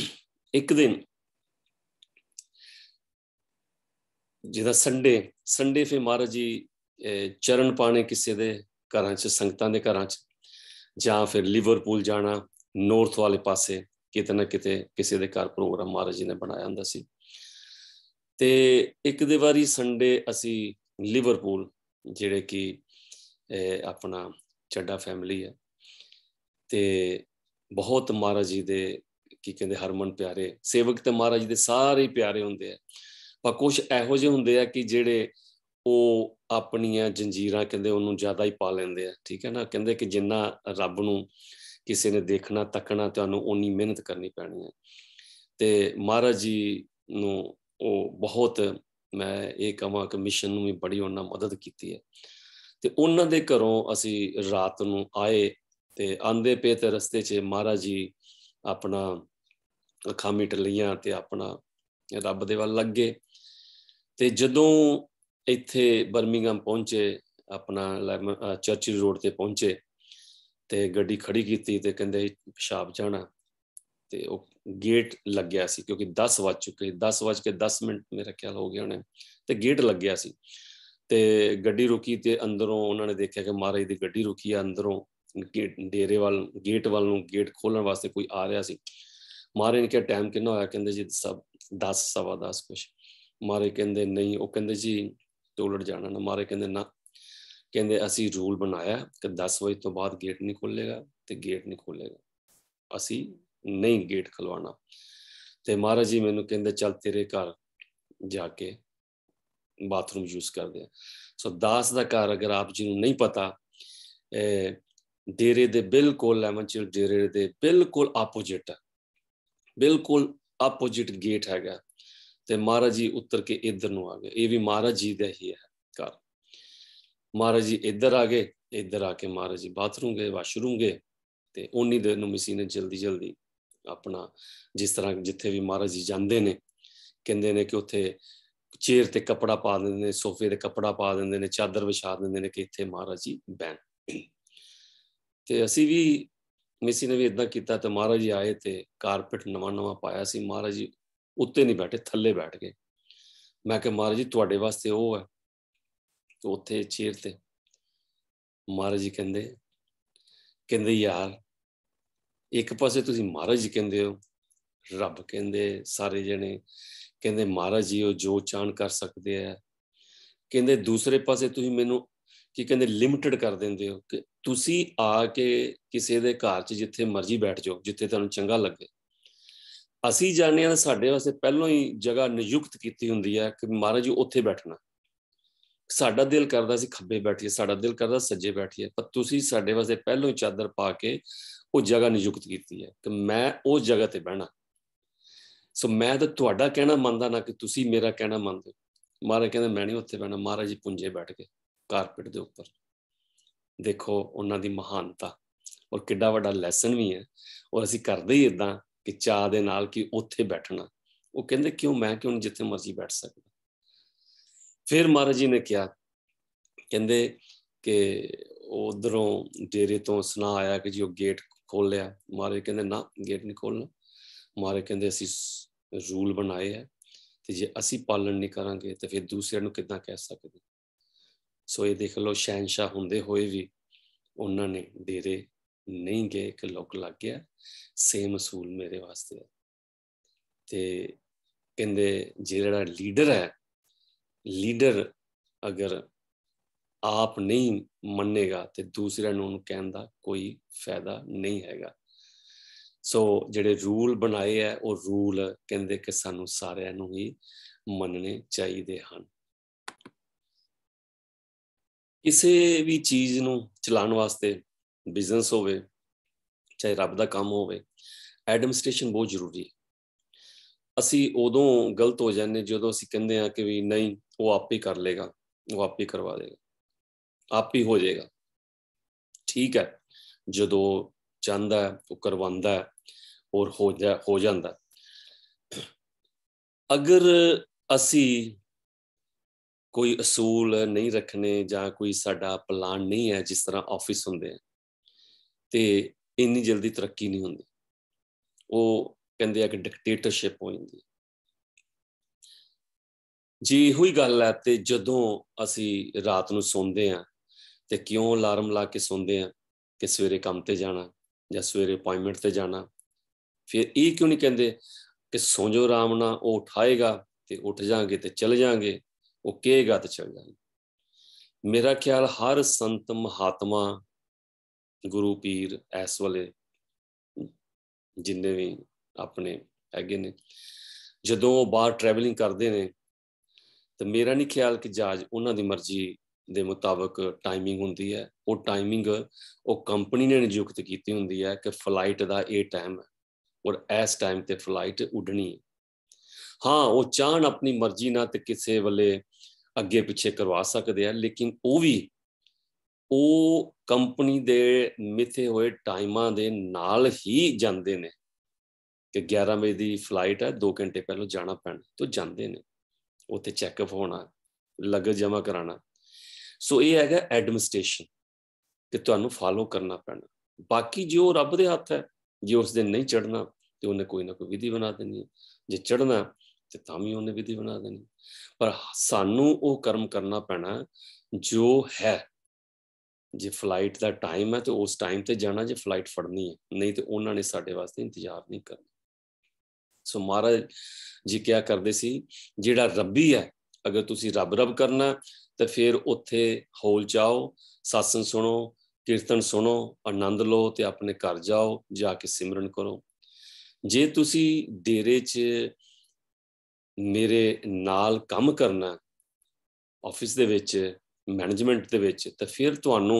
ਇੱਕ ਦਿਨ ਜਿਹਦਾ ਸੰਡੇ ਸੰਡੇ ਫੇ ਮਹਾਰਾਜ ਜੀ ਚਰਨ ਪਾਣੇ ਕਿਸੇ ਦੇ ਘਰਾਂ 'ਚ ਸੰਗਤਾਂ ਦੇ ਘਰਾਂ 'ਚ ਜਾਂ ਫਿਰ ਲਿਵਰਪੂਲ ਜਾਣਾ ਨਾਰਥ ਵਾਲੇ ਪਾਸੇ ਕਿਤੇ ਨਾ ਕਿਤੇ ਕਿਸੇ ਦੇ ਘਰ ਪ੍ਰੋਗਰਾਮ ਮਹਾਰਾਜ ਜੀ ਨੇ ਬਣਾਇਆ ਹੁੰਦਾ ਸੀ ਤੇ ਇੱਕ ਦੇ ਵਾਰੀ ਸੰਡੇ ਅਸੀਂ ਲਿਵਰਪੂਲ ਜਿਹੜੇ ਕਿ ਆਪਣਾ ਚੱਡਾ ਫੈਮਿਲੀ ਹੈ ਤੇ ਬਹੁਤ ਮਹਾਰਾਜ ਜੀ ਦੇ ਕੀ ਕਹਿੰਦੇ ਹਰਮਨ ਪਿਆਰੇ ਸੇਵਕ ਤੇ ਮਹਾਰਾਜ ਜੀ ਦੇ ਸਾਰੇ ਪਿਆਰੇ ਹੁੰਦੇ ਆ ਪਰ ਕੁਝ ਇਹੋ ਜਿਹੇ ਹੁੰਦੇ ਆ ਕਿ ਜਿਹੜੇ ਉਹ ਆਪਣੀਆਂ ਜੰਜੀਰਾਂ ਕਹਿੰਦੇ ਉਹਨੂੰ ਜ਼ਿਆਦਾ ਹੀ ਪਾ ਲੈਂਦੇ ਆ ਠੀਕ ਹੈ ਨਾ ਕਹਿੰਦੇ ਕਿ ਜਿੰਨਾ ਰੱਬ ਨੂੰ ਕਿਸੇ ਨੇ ਦੇਖਣਾ ਤੱਕਣਾ ਤੁਹਾਨੂੰ ਉਨੀ ਮਿਹਨਤ ਕਰਨੀ ਪੈਣੀ ਹੈ ਤੇ ਮਹਾਰਾਜ ਜੀ ਨੂੰ ਉਹ ਬਹੁਤ ਮੈਂ ਇਹ ਕਮਾ ਕਮਿਸ਼ਨ ਨੂੰ ਵੀ ਬੜੀ ਉਹਨਾਂ ਮਦਦ ਕੀਤੀ ਹੈ ਤੇ ਉਹਨਾਂ ਦੇ ਘਰੋਂ ਅਸੀਂ ਰਾਤ ਨੂੰ ਆਏ ਤੇ ਆਂਦੇ ਪੇ ਤੇ ਰਸਤੇ 'ਚ ਮਹਾਰਾਜ ਜੀ ਆਪਣਾ ਅੱਖਾਂ ਮੀਟ ਲਈਆਂ ਤੇ ਆਪਣਾ ਰੱਬ ਦੇ ਵੱਲ ਲੱਗੇ ਤੇ ਜਦੋਂ ਇੱਥੇ ਬਰਮਿੰਗਮ ਪਹੁੰਚੇ ਆਪਣਾ ਚਰਚਿਲ ਰੋਡ ਤੇ ਪਹੁੰਚੇ ਤੇ ਗੱਡੀ ਖੜੀ ਕੀਤੀ ਤੇ ਕਹਿੰਦੇ ਪਿਸ਼ਾਬ ਜਾਣਾ ਤੇ ਉਹ ਗੇਟ ਲੱਗਿਆ ਸੀ ਕਿਉਂਕਿ 10 ਵਜ ਚੁੱਕੇ 10 ਵਜ ਕੇ 10 ਮਿੰਟ ਮੇਰਾ ਖਿਆਲ ਹੋ ਗਿਆ ਉਹਨੇ ਤੇ ਗੇਟ ਲੱਗਿਆ ਸੀ ਤੇ ਗੱਡੀ ਰੁਕੀ ਤੇ ਅੰਦਰੋਂ ਉਹਨਾਂ ਨੇ ਦੇਖਿਆ ਕਿ ਮਹਾਰਾਜ ਦੀ ਗੱਡੀ ਰੁਕੀ ਆ ਅੰਦਰੋਂ ਡੇਰੇ ਵੱਲ ਗੇਟ ਵੱਲ ਨੂੰ ਗੇਟ ਖੋਲਣ ਵਾਸਤੇ ਕੋਈ ਆ ਰਿਹਾ ਸੀ ਮਹਾਰਾਜ ਨੇ ਕਿਹਾ ਟਾਈਮ ਕਿੰਨਾ ਹੋਇਆ ਕਹਿੰਦੇ ਜੀ ਸਭ 10 ਸਵਾ 10 ਕੁਛ ਮਹਾਰਾਜ ਕਹਿੰਦੇ ਨਹੀਂ ਉਹ ਕਹਿੰਦੇ ਜੀ ਤੋਲੜ ਜਾਣਾ ਨਾ ਮਹਾਰਾਜ ਕਹਿੰਦੇ ਨਾ ਕਹਿੰਦੇ ਅਸੀਂ ਰੂਲ ਬਣਾਇਆ ਕਿ 10 ਵਜੇ ਤੋਂ ਬਾਅਦ ਗੇਟ ਨਹੀਂ ਖੋਲੇਗਾ ਤੇ ਗੇਟ ਨਹੀਂ ਖੋਲੇਗਾ ਅਸੀਂ ਨਹੀਂ ਗੇਟ ਖਲਵਾਣਾ ਤੇ ਮਹਾਰਾਜ ਜੀ ਮੈਨੂੰ ਕਹਿੰਦੇ ਚੱਲ ਤੇਰੇ ਘਰ ਜਾ ਕੇ ਬਾਥਰੂਮ ਯੂਜ਼ ਕਰਦੇ ਆ ਸੋ ਦਾਸ ਦਾ ਘਰ ਅਗਰ ਆਪ ਜੀ ਨੂੰ ਨਹੀਂ ਪਤਾ ਡੇਰੇ ਦੇ ਬਿਲਕੁਲ ਲੈਮਨ ਚਿਲ ਡੇਰੇ ਦੇ ਬਿਲਕੁਲ ਆਪੋਜੀਟ ਬਿਲਕੁਲ ਆਪੋਜੀਟ ਗੇਟ ਹੈਗਾ ਤੇ ਮਹਾਰਾਜ ਜੀ ਉੱਤਰ ਕੇ ਇੱਧਰ ਨੂੰ ਆ ਗਏ ਇਹ ਵੀ ਮਹਾਰਾਜ ਜੀ ਦਾ ਹੀ ਹੈ ਘਰ ਮਹਾਰਾਜ ਜੀ ਇੱਧਰ ਆ ਗਏ ਇੱਧਰ ਆ ਕੇ ਮਹਾਰਾਜ ਜੀ ਬਾਥਰੂਮ ਗਏ ਵਾਸ਼ਰੂਮ ਗਏ ਤੇ ਉਨੀ ਦੇਰ ਨੂੰ ਮਸੀਹ ਨੇ ਜਲਦੀ ਜਲਦੀ ਆਪਣਾ ਜਿਸ ਤਰ੍ਹਾਂ ਜਿੱਥੇ ਵੀ ਮਹਾਰਾਜ ਜੀ ਜਾਂਦੇ ਨੇ ਕਹਿੰਦੇ ਨੇ ਕਿ ਉੱਥੇ ਚੇਅਰ ਤੇ ਕਪੜਾ ਪਾ ਦਿੰਦੇ ਨੇ ਸੋਫੇ ਤੇ ਕਪੜਾ ਪਾ ਦਿੰਦੇ ਨੇ ਚਾਦਰ ਵਿਛਾ ਦਿੰਦੇ ਨੇ ਕਿ ਇੱਥੇ ਮਹਾਰਾਜ ਜੀ ਬੈਣ ਤੇ ਅਸੀਂ ਵੀ ਮਿਸੀ ਨੇ ਵੀ ਇਦਾਂ ਕੀਤਾ ਤੇ ਮਹਾਰਾਜ ਜੀ ਆਏ ਤੇ ਕਾਰਪਟ ਨਵਾਂ ਨਵਾਂ ਪਾਇਆ ਸੀ ਮਹਾਰਾਜ ਜੀ ਉੱਤੇ ਨਹੀਂ ਬੈਠੇ ਥੱਲੇ ਬੈਠ ਗਏ ਮੈਂ ਕਿਹਾ ਮਹਾਰਾਜ ਜੀ ਤੁਹਾਡੇ ਵਾਸਤੇ ਉਹ ਹੈ ਤੇ ਉੱਥੇ ਚੇਅਰ ਤੇ ਮਹਾਰਾਜ ਜੀ ਕਹਿੰਦੇ ਕਹਿੰਦੇ ਯਾਰ ਇੱਕ ਪਾਸੇ ਤੁਸੀਂ ਮਹਾਰਾਜ ਜੀ ਕਹਿੰਦੇ ਹੋ ਰੱਬ ਕਹਿੰਦੇ ਸਾਰੇ ਜਣੇ ਕਹਿੰਦੇ ਮਹਾਰਾਜ ਜੀ ਉਹ ਜੋ ਚਾਣ ਕਰ ਸਕਦੇ ਆ ਕਹਿੰਦੇ ਦੂਸਰੇ ਪਾਸੇ ਤੁਸੀਂ ਮੈਨੂੰ ਕੀ ਕਹਿੰਦੇ ਲਿਮਿਟਡ ਕਰ ਦਿੰਦੇ ਹੋ ਕਿ ਤੁਸੀਂ ਆ ਕੇ ਕਿਸੇ ਦੇ ਘਰ 'ਚ ਜਿੱਥੇ ਮਰਜ਼ੀ ਬੈਠ ਜਾਓ ਜਿੱਥੇ ਤੁਹਾਨੂੰ ਚੰਗਾ ਲੱਗੇ ਅਸੀਂ ਜਾਣਦੇ ਹਾਂ ਸਾਡੇ ਵਾਸਤੇ ਪਹਿਲਾਂ ਹੀ ਜਗ੍ਹਾ ਨਿਯੁਕਤ ਕੀਤੀ ਹੁੰਦੀ ਹੈ ਕਿ ਮਹਾਰਾਜ ਜੀ ਉੱਥੇ ਬੈਠਣਾ ਸਾਡਾ ਦਿਲ ਕਰਦਾ ਸੀ ਖੱਬੇ ਬੈਠੀਏ ਸਾਡਾ ਦਿਲ ਕਰਦਾ ਸੱਜੇ ਬੈਠੀਏ ਪਰ ਤੁਸੀਂ ਸਾਡੇ ਵਾਸਤੇ ਪਹਿਲਾਂ ਹੀ ਚਾਦਰ ਪਾ ਕੇ ਉਹ ਜਗ੍ਹਾ ਨਿਯੁਕਤ ਕੀਤੀ ਹੈ ਕਿ ਮੈਂ ਉਸ ਜਗ੍ਹਾ ਤੇ ਬਹਿਣਾ ਸੋ ਮੈਂ ਤਾਂ ਤੁਹਾਡਾ ਕਹਿਣਾ ਮੰਨਦਾ ਨਾ ਕਿ ਤੁਸੀਂ ਮੇਰਾ ਕਹਿਣਾ ਮੰਨਦੇ ਮਹਾਰਾਜ ਕਹਿੰਦੇ ਮੈਂ ਨਹੀਂ ਉੱਥੇ ਬਹਿਣਾ ਮਹਾਰਾਜ ਜੀ ਪੁੰਜੇ ਬੈਠ ਕੇ ਕਾਰਪੇਟ ਦੇ ਉੱਪਰ ਦੇਖੋ ਉਹਨਾਂ ਦੀ ਮਹਾਨਤਾ ਔਰ ਕਿੱਡਾ ਵੱਡਾ ਲੈਸਨ ਵੀ ਹੈ ਔਰ ਅਸੀਂ ਕਰਦੇ ਹੀ ਇਦਾਂ ਕਿ ਚਾਹ ਦੇ ਨਾਲ ਕਿ ਉੱਥੇ ਬੈਠਣਾ ਉਹ ਕਹਿੰਦੇ ਕਿਉਂ ਮੈਂ ਕਿਉਂ ਜਿੱਥੇ ਮਰਜ਼ੀ ਬੈਠ ਸਕਦਾ ਫਿਰ ਮਹਾਰਾਜ ਜੀ ਨੇ ਕਿਹਾ ਕਹਿੰਦੇ ਕਿ ਉਧਰੋਂ ਡੇਰੇ ਤੋਂ ਸੁਨਾ ਆਇਆ ਕਿ ਜੀ ਉਹ ਗੇਟ ਖੋਲ ਲਿਆ ਮਹਾਰਾਜ ਕਹਿੰਦੇ ਨਾ ਗੇਟ ਨਹੀਂ ਖੋਲਣਾ ਮਹਾਰਾਜ ਕਹਿੰਦੇ ਅਸੀਂ ਰੂਲ ਬਣਾਏ ਹੈ ਤੇ ਜੇ ਅਸੀਂ ਪਾਲਣ ਨਹੀਂ ਕਰਾਂਗੇ ਤੇ ਫਿਰ ਦੂਸਰਿਆਂ ਨੂੰ ਕਿੱਦਾਂ ਕਹਿ ਸਕਦੇ ਸੋ ਇਹ ਦੇਖ ਲਓ ਸ਼ਹਿਨशाह ਹੁੰਦੇ ਹੋਏ ਵੀ ਉਹਨਾਂ ਨੇ ਦੇਰੇ ਨਹੀਂ ਗਏ ਕਿ ਲੋਕ ਲੱਗ ਗਿਆ ਸੇਮ ਅਸੂਲ ਮੇਰੇ ਵਾਸਤੇ ਹੈ ਤੇ ਕਹਿੰਦੇ ਜਿਹੜਾ ਲੀਡਰ ਹੈ ਲੀਡਰ ਅਗਰ ਆਪ ਨਹੀਂ ਮੰਨੇਗਾ ਤੇ ਦੂਸਰਿਆਂ ਨੂੰ ਉਹਨੂੰ ਕਹਿਣ ਦਾ ਕੋਈ ਫਾਇਦਾ ਨਹੀਂ ਹੈਗਾ ਸੋ ਜਿਹੜੇ ਰੂਲ ਬਣਾਏ ਆ ਉਹ ਰੂਲ ਕਹਿੰਦੇ ਕਿ ਸਾਨੂੰ ਸਾਰਿਆਂ ਨੂੰ ਹੀ ਮੰਨਣੇ ਚਾਹੀਦੇ ਹਨ ਕਿਸੇ ਵੀ ਚੀਜ਼ ਨੂੰ ਚਲਾਉਣ ਵਾਸਤੇ ਬਿਜ਼ਨਸ ਹੋਵੇ ਚਾਹੇ ਰੱਬ ਦਾ ਕੰਮ ਹੋਵੇ ਐਡਮਿਨਿਸਟ੍ਰੇਸ਼ਨ ਬਹੁਤ ਜ਼ਰੂਰੀ ਹੈ ਅਸੀਂ ਉਦੋਂ ਗਲਤ ਹੋ ਜਾਂਦੇ ਜਦੋਂ ਅਸੀਂ ਕਹਿੰਦੇ ਆ ਕਿ ਵੀ ਨਹੀਂ ਉਹ ਆਪ ਹੀ ਕਰ ਲੇਗਾ ਉਹ ਆਪ ਹੀ ਕਰਵਾ ਦੇਗਾ ਆਪ ਹੀ ਹੋ ਜਾਏਗਾ ਠੀਕ ਹੈ ਜਦੋਂ ਚਾਹੁੰਦਾ ਉਹ ਕਰਵਾਉਂਦਾ ਹੈ ਹੋਰ ਹੋ ਜਾ ਹੋ ਜਾਂਦਾ ਅਗਰ ਅਸੀਂ ਕੋਈ ਅਸੂਲ ਨਹੀਂ ਰੱਖਨੇ ਜਾਂ ਕੋਈ ਸਾਡਾ ਪਲਾਨ ਨਹੀਂ ਹੈ ਜਿਸ ਤਰ੍ਹਾਂ ਆਫਿਸ ਹੁੰਦੇ ਆ ਤੇ ਇੰਨੀ ਜਲਦੀ ਤਰੱਕੀ ਨਹੀਂ ਹੁੰਦੀ ਉਹ ਕਹਿੰਦੇ ਆ ਕਿ ਡਿਕਟੇਟਰਸ਼ਿਪ ਹੋ ਜਾਂਦੀ ਜੀ ਹੋਈ ਗੱਲ ਹੈ ਤੇ ਜਦੋਂ ਅਸੀਂ ਰਾਤ ਨੂੰ ਸੌਂਦੇ ਆ ਤੇ ਕਿਉਂ ਅਲਾਰਮ ਲਾ ਕੇ ਸੌਂਦੇ ਆ ਕਿ ਸਵੇਰੇ ਕੰਮ ਤੇ ਜਾਣਾ ਜਾਂ ਸਵੇਰੇ ਅਪਾਇੰਟਮੈਂਟ ਤੇ ਜਾਣਾ ਫਿਰ ਇਹ ਕਿਉਂ ਨਹੀਂ ਕਹਿੰਦੇ ਕਿ ਸੋਜੋ ਰਾਮ ਨਾ ਉਹ ਉਠਾਏਗਾ ਤੇ ਉੱਠ ਜਾਾਂਗੇ ਤੇ ਚੱਲ ਜਾਾਂਗੇ ਉਹ ਕਹੇਗਾ ਤੇ ਚਲ ਜਾਾਂਗੇ ਮੇਰਾ ਖਿਆਲ ਹਰ ਸੰਤ ਮਹਾਤਮਾ ਗੁਰੂ ਪੀਰ ਐਸ ਵਾਲੇ ਜਿੰਨੇ ਵੀ ਆਪਣੇ ਹੈਗੇ ਨੇ ਜਦੋਂ ਉਹ ਬਾਹਰ ਟਰੈਵਲਿੰਗ ਕਰਦੇ ਨੇ ਤੇ ਮੇਰਾ ਨਹੀਂ ਖਿਆਲ ਕਿ ਜਾਜ ਉਹਨਾਂ ਦੀ ਮਰਜ਼ੀ ਦੇ ਮੁਤਾਬਕ ਟਾਈਮਿੰਗ ਹੁੰਦੀ ਹੈ ਉਹ ਟਾਈਮਿੰਗ ਉਹ ਕੰਪਨੀ ਨੇ ਨਿਯੁਕਤ ਕੀਤੀ ਹੁੰਦੀ ਹੈ ਕਿ ਫਲਾਈਟ ਦਾ ਇਹ ਟਾਈਮ ਹੈ ਔਰ ਇਸ ਟਾਈਮ ਤੇ ਫਲਾਈਟ ਉਡਣੀ ਹਾਂ ਉਹ ਚਾਹਣ ਆਪਣੀ ਮਰਜ਼ੀ ਨਾਲ ਤੇ ਕਿਸੇ ਵੱਲੇ ਅੱਗੇ ਪਿੱਛੇ ਕਰਵਾ ਸਕਦੇ ਆ ਲੇਕਿਨ ਉਹ ਵੀ ਉਹ ਕੰਪਨੀ ਦੇ ਮਿੱਥੇ ਹੋਏ ਟਾਈਮਾਂ ਦੇ ਨਾਲ ਹੀ ਜਾਂਦੇ ਨੇ ਕਿ 11 ਵਜੇ ਦੀ ਫਲਾਈਟ ਹੈ 2 ਘੰਟੇ ਪਹਿਲਾਂ ਜਾਣਾ ਪੈਣਾ ਤੋਂ ਜਾਂਦੇ ਨੇ ਉੱਥੇ ਚੈੱਕਅਪ ਹੋਣਾ ਲਗਜ ਜਮਾ ਕਰਾਣਾ ਸੋ ਇਹ ਹੈਗਾ ਐਡਮਿਨਿਸਟ੍ਰੇਸ਼ਨ ਕਿ ਤੁਹਾਨੂੰ ਫਾਲੋ ਕਰਨਾ ਪੈਣਾ ਬਾਕੀ ਜੋ ਰੱਬ ਦੇ ਹੱਥ ਹੈ ਜੇ ਉਸ ਦਿਨ ਨਹੀਂ ਚੜਨਾ ਤੇ ਉਹਨੇ ਕੋਈ ਨਾ ਕੋਈ ਵਿਧੀ ਬਣਾ ਦੇਣੀ ਹੈ ਜੇ ਚੜਨਾ ਤੇ ਤਾਂ ਵੀ ਉਹਨੇ ਵਿਧੀ ਬਣਾ ਦੇਣੀ ਪਰ ਸਾਨੂੰ ਉਹ ਕਰਮ ਕਰਨਾ ਪੈਣਾ ਜੋ ਹੈ ਜੇ ਫਲਾਈਟ ਦਾ ਟਾਈਮ ਹੈ ਤੇ ਉਸ ਟਾਈਮ ਤੇ ਜਾਣਾ ਜੇ ਫਲਾਈਟ ਫੜਨੀ ਹੈ ਨਹੀਂ ਤੇ ਉਹਨਾਂ ਨੇ ਸਾਡੇ ਵਾਸਤੇ ਇੰਤਜ਼ਾਰ ਨਹੀਂ ਕਰਨਾ ਸੋ ਮਹਾਰਾਜ ਜੀ ਕਿਹਾ ਕਰਦੇ ਸੀ ਜਿਹੜਾ ਰੱਬੀ ਹੈ ਅਗਰ ਤੁਸੀਂ ਰੱਬ ਰੱਬ ਕਰਨਾ ਤਾਂ ਫਿਰ ਉੱਥੇ ਹੌਲ ਜਾਓ satsang ਸੁਣੋ ਕੀਰਤਨ ਸੁਣੋ ਆਨੰਦ ਲਓ ਤੇ ਆਪਣੇ ਘਰ ਜਾਓ ਜਾ ਕੇ ਸਿਮਰਨ ਕਰੋ ਜੇ ਤੁਸੀਂ ਡੇਰੇ 'ਚ ਮੇਰੇ ਨਾਲ ਕੰਮ ਕਰਨਾ ਆਫਿਸ ਦੇ ਵਿੱਚ ਮੈਨੇਜਮੈਂਟ ਦੇ ਵਿੱਚ ਤਾਂ ਫਿਰ ਤੁਹਾਨੂੰ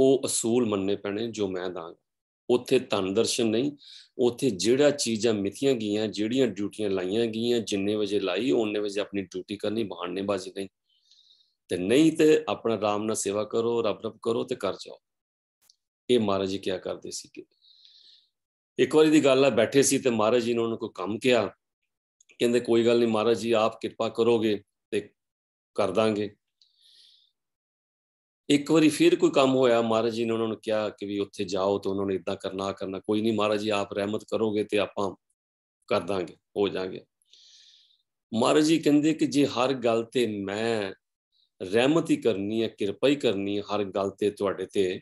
ਉਹ ਅਸੂਲ ਮੰਨਨੇ ਪੈਣੇ ਜੋ ਮੈਂ ਦਾਂਗਾ ਉੱਥੇ ਤਨਦਰਸ਼ਨ ਨਹੀਂ ਉੱਥੇ ਜਿਹੜਾ ਚੀਜ਼ਾਂ ਮਿਥੀਆਂ ਗਈਆਂ ਜਿਹੜੀਆਂ ਡਿਊਟੀਆਂ ਲਾਈਆਂ ਗਈਆਂ ਜਿੰਨੇ ਵਜੇ ਲਾਈ ਉਹਨੇ ਵਜੇ ਆਪਣੀ ਡਿਊਟੀ ਕਰਨੀ ਬਾਜ਼ੀ ਨਹੀਂ ਤੇ ਨਹੀਂ ਤੇ ਆਪਣਾ ਰਾਮ ਨਾਲ ਸੇਵਾ ਕਰੋ ਰੱਬ ਰੱਬ ਕਰੋ ਤੇ ਕਰ ਜਾਓ ਇਹ ਮਹਾਰਾਜ ਜੀ ਕੀ ਕਰਦੇ ਸੀ ਕਿ ਇੱਕ ਵਾਰੀ ਦੀ ਗੱਲ ਆ ਬੈਠੇ ਸੀ ਤੇ ਮਹਾਰਾਜ ਜੀ ਨੇ ਉਹਨਾਂ ਨੂੰ ਕੋਈ ਕੰਮ ਕਿਹਾ ਕਹਿੰਦੇ ਕੋਈ ਗੱਲ ਨਹੀਂ ਮਹਾਰਾਜ ਜੀ ਆਪ ਕਿਰਪਾ ਕਰੋਗੇ ਤੇ ਕਰ ਦਾਂਗੇ ਇੱਕ ਵਾਰੀ ਫਿਰ ਕੋਈ ਕੰਮ ਹੋਇਆ ਮਹਾਰਾਜ ਜੀ ਨੇ ਉਹਨਾਂ ਨੂੰ ਕਿਹਾ ਕਿ ਵੀ ਉੱਥੇ ਜਾਓ ਤੇ ਉਹਨਾਂ ਨੇ ਇਦਾਂ ਕਰਨਾ ਕਰਨਾ ਕੋਈ ਨਹੀਂ ਮਹਾਰਾਜ ਜੀ ਆਪ ਰਹਿਮਤ ਕਰੋਗੇ ਤੇ ਆਪਾਂ ਕਰ ਦਾਂਗੇ ਹੋ ਜਾਾਂਗੇ ਮਹਾਰਾਜ ਜੀ ਕਹਿੰਦੇ ਕਿ ਜੇ ਹਰ ਗੱਲ ਤੇ ਮੈਂ ਰਹਿਮਤ ਹੀ ਕਰਨੀ ਹੈ ਕਿਰਪਾ ਹੀ ਕਰਨੀ ਹੈ ਹਰ ਗੱਲ ਤੇ ਤੁਹਾਡੇ ਤੇ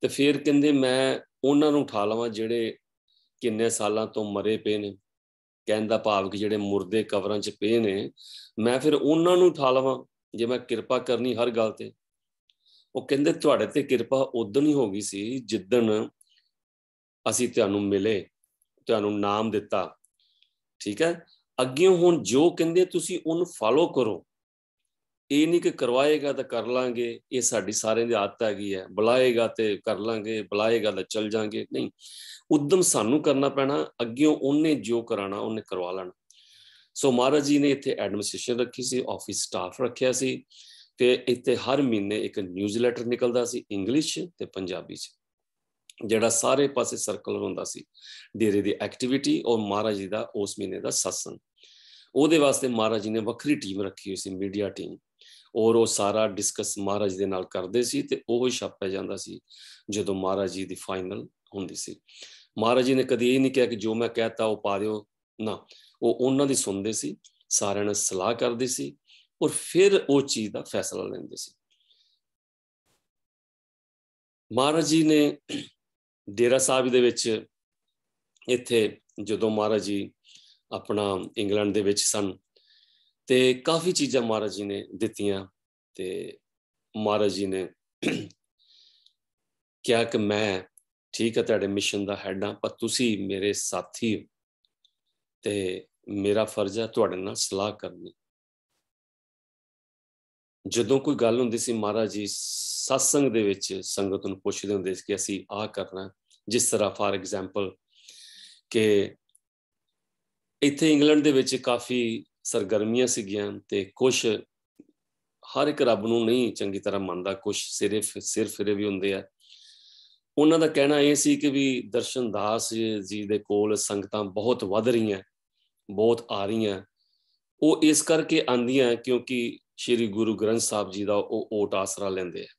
ਤੇ ਫਿਰ ਕਹਿੰਦੇ ਮੈਂ ਉਹਨਾਂ ਨੂੰ ਉਠਾ ਲਵਾਂ ਜਿਹੜੇ ਕਿੰਨੇ ਸਾਲਾਂ ਤੋਂ ਮਰੇ ਪਏ ਨੇ ਕਹਿੰਦਾ ਭਾਵ ਕਿ ਜਿਹੜੇ ਮੁਰਦੇ ਕਬਰਾਂ 'ਚ ਪਏ ਨੇ ਮੈਂ ਫਿਰ ਉਹਨਾਂ ਨੂੰ ਠਾ ਲਵਾਂ ਜੇ ਮੈਂ ਕਿਰਪਾ ਕਰਨੀ ਹਰ ਗੱਲ ਤੇ ਉਹ ਕਹਿੰਦੇ ਤੁਹਾਡੇ ਤੇ ਕਿਰਪਾ ਉਦੋਂ ਹੀ ਹੋ ਗਈ ਸੀ ਜਿੱਦਣ ਅਸੀਂ ਤੁਹਾਨੂੰ ਮਿਲੇ ਤੁਹਾਨੂੰ ਨਾਮ ਦਿੱਤਾ ਠੀਕ ਹੈ ਅੱਗੇ ਹੁਣ ਜੋ ਕਹਿੰਦੇ ਤੁਸੀਂ ਉਹਨੂੰ ਫਾਲੋ ਕਰੋ ਇਹ ਨਹੀਂ ਕਿ ਕਰਵਾਏਗਾ ਤਾਂ ਕਰ ਲਾਂਗੇ ਇਹ ਸਾਡੀ ਸਾਰਿਆਂ ਦੀ ਆਦਤ ਹੈਗੀ ਹੈ ਬੁਲਾਏਗਾ ਤੇ ਕਰ ਲਾਂਗੇ ਬੁਲਾਏਗਾ ਤਾਂ ਚੱਲ ਜਾਾਂਗੇ ਨਹੀਂ ਉਦਮ ਸਾਨੂੰ ਕਰਨਾ ਪੈਣਾ ਅੱਗਿਓਂ ਉਹਨੇ ਜੋ ਕਰਾਣਾ ਉਹਨੇ ਕਰਵਾ ਲੈਣਾ ਸੋ ਮਹਾਰਾਜ ਜੀ ਨੇ ਇੱਥੇ ਐਡਮਿਨਿਸਟ੍ਰੇਸ਼ਨ ਰੱਖੀ ਸੀ ਆਫਿਸ ਸਟਾਫ ਰੱਖਿਆ ਸੀ ਤੇ ਇੱਥੇ ਹਰ ਮਹੀਨੇ ਇੱਕ ਨਿਊਜ਼ਲੈਟਰ ਨਿਕਲਦਾ ਸੀ ਇੰਗਲਿਸ਼ ਤੇ ਪੰਜਾਬੀ 'ਚ ਜਿਹੜਾ ਸਾਰੇ ਪਾਸੇ ਸਰਕਲ ਹੁੰਦਾ ਸੀ ਡੇਰੇ ਦੀ ਐਕਟੀਵਿਟੀ ਔਰ ਮਹਾਰਾਜ ਜੀ ਦਾ ਉਸ ਮਹੀਨੇ ਦਾ ਸਤਸੰਗ ਉਹਦੇ ਵਾਸਤੇ ਮਹਾਰਾਜ ਜੀ ਨੇ ਵੱਖਰੀ ਟੀਮ ਰੱਖੀ ਹੋਈ ਸੀ ਮੀਡੀਆ ਟੀਮ ਔਰ ਉਹ ਸਾਰਾ ਡਿਸਕਸ ਮਹਾਰਾਜ ਦੇ ਨਾਲ ਕਰਦੇ ਸੀ ਤੇ ਉਹ ਹੀ ਛਾਪਿਆ ਜਾਂਦਾ ਸੀ ਜਦੋਂ ਮਹਾਰਾਜ ਜੀ ਦੀ ਫਾਈਨਲ ਹੁੰਦੀ ਸੀ ਮਹਾਰਾਜ ਜੀ ਨੇ ਕਦੀ ਇਹ ਨਹੀਂ ਕਿਹਾ ਕਿ ਜੋ ਮੈਂ ਕਹਤਾ ਉਹ ਪਾ ਦਿਓ ਨਾ ਉਹ ਉਹਨਾਂ ਦੀ ਸੁਣਦੇ ਸੀ ਸਾਰਿਆਂ ਨਾਲ ਸਲਾਹ ਕਰਦੇ ਸੀ ਔਰ ਫਿਰ ਉਹ ਚੀਜ਼ ਦਾ ਫੈਸਲਾ ਲੈਂਦੇ ਸੀ ਮਹਾਰਾਜ ਜੀ ਨੇ ਡੇਰਾ ਸਾਹਿਬ ਦੇ ਵਿੱਚ ਇੱਥੇ ਜਦੋਂ ਮਹਾਰਾਜ ਜੀ ਆਪਣਾ ਇੰਗਲੈਂਡ ਦੇ ਵਿੱਚ ਸਨ ਤੇ ਕਾਫੀ ਚੀਜ਼ਾਂ ਮਹਾਰਾਜ ਜੀ ਨੇ ਦਿੱਤੀਆਂ ਤੇ ਮਹਾਰਾਜ ਜੀ ਨੇ ਕਿਹਾ ਕਿ ਮੈਂ ਠੀਕ ਹੈ ਤੁਹਾਡੇ ਮਿਸ਼ਨ ਦਾ ਹੈਡ ਆ ਪਰ ਤੁਸੀਂ ਮੇਰੇ ਸਾਥੀ ਹੋ ਤੇ ਮੇਰਾ ਫਰਜ਼ ਹੈ ਤੁਹਾਡੇ ਨਾਲ ਸਲਾਹ ਕਰਨੀ ਜਦੋਂ ਕੋਈ ਗੱਲ ਹੁੰਦੀ ਸੀ ਮਹਾਰਾਜ ਜੀ ਸਤਸੰਗ ਦੇ ਵਿੱਚ ਸੰਗਤ ਨੂੰ ਪੁੱਛਦੇ ਹੁੰਦੇ ਸੀ ਕਿ ਅਸੀਂ ਆ ਕਰਨਾ ਜਿਸ ਤਰ੍ਹਾਂ ਫਾਰ ਐਗਜ਼ਾਮਪਲ ਕਿ ਇੱਥੇ ਇੰਗਲੈਂਡ ਦੇ ਵਿੱਚ ਕਾਫੀ ਸਰਗਰਮੀਆਂ ਸੀਗੀਆਂ ਤੇ ਕੁਝ ਹਰ ਇੱਕ ਰੱਬ ਨੂੰ ਨਹੀਂ ਚੰਗੀ ਤਰ੍ਹਾਂ ਮੰਨਦਾ ਕੁਝ ਸਿਰਫ ਸਿਰਫ ਫਿਰੇ ਵੀ ਹੁੰਦੇ ਆ ਉਹਨਾਂ ਦਾ ਕਹਿਣਾ ਇਹ ਸੀ ਕਿ ਵੀ ਦਰਸ਼ਨ ਦਾਸ ਜੀ ਦੇ ਕੋਲ ਸੰਗਤਾਂ ਬਹੁਤ ਵੱਧ ਰਹੀਆਂ ਬਹੁਤ ਆ ਰਹੀਆਂ ਉਹ ਇਸ ਕਰਕੇ ਆਂਦੀਆਂ ਕਿਉਂਕਿ ਸ੍ਰੀ ਗੁਰੂ ਗ੍ਰੰਥ ਸਾਹਿਬ ਜੀ ਦਾ ਉਹ ਓਟ ਆਸਰਾ ਲੈਂਦੇ ਆ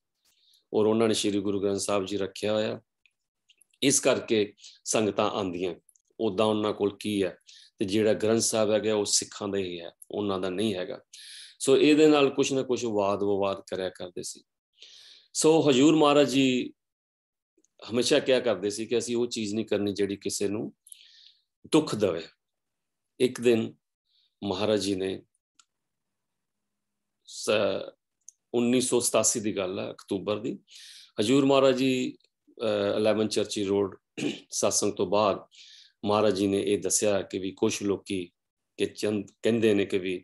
ਔਰ ਉਹਨਾਂ ਨੇ ਸ੍ਰੀ ਗੁਰੂ ਗ੍ਰੰਥ ਸਾਹਿਬ ਜੀ ਰੱਖਿਆ ਹੋਇਆ ਇਸ ਕਰਕੇ ਸੰਗਤਾਂ ਆਂਦੀਆਂ ਉਦਾਂ ਉਹਨਾਂ ਕੋਲ ਕੀ ਹੈ ਤੇ ਜਿਹੜਾ ਗ੍ਰੰਥ ਸਾਹਿਬ ਹੈਗਾ ਉਹ ਸਿੱਖਾਂ ਦਾ ਹੀ ਹੈ ਉਹਨਾਂ ਦਾ ਨਹੀਂ ਹੈਗਾ ਸੋ ਇਹਦੇ ਨਾਲ ਕੁਛ ਨਾ ਕੁਛ ਵਾਦ ਵਿਵਾਦ ਕਰਿਆ ਕਰਦੇ ਸੀ ਸੋ ਹਜੂਰ ਮਹਾਰਾਜ ਜੀ ਹਮੇਸ਼ਾ ਕਿਹਾ ਕਰਦੇ ਸੀ ਕਿ ਅਸੀਂ ਉਹ ਚੀਜ਼ ਨਹੀਂ ਕਰਨੀ ਜਿਹੜੀ ਕਿਸੇ ਨੂੰ ਦੁੱਖ ਦਵੇ ਇੱਕ ਦਿਨ ਮਹਾਰਾਜ ਜੀ ਨੇ 1987 ਦੀ ਗੱਲ ਹੈ ਅਕਤੂਬਰ ਦੀ ਹਜੂਰ ਮਹਾਰਾਜ ਜੀ 11 ਚਰਚੀ ਰੋਡ ਸਾਸੰਗ ਤੋਂ ਬਾਅਦ ਮਹਾਰਾਜ ਜੀ ਨੇ ਇਹ ਦੱਸਿਆ ਕਿ ਵੀ ਕੁਝ ਲੋਕੀ ਕਿ ਚੰਦ ਕਹਿੰਦੇ ਨੇ ਕਿ ਵੀ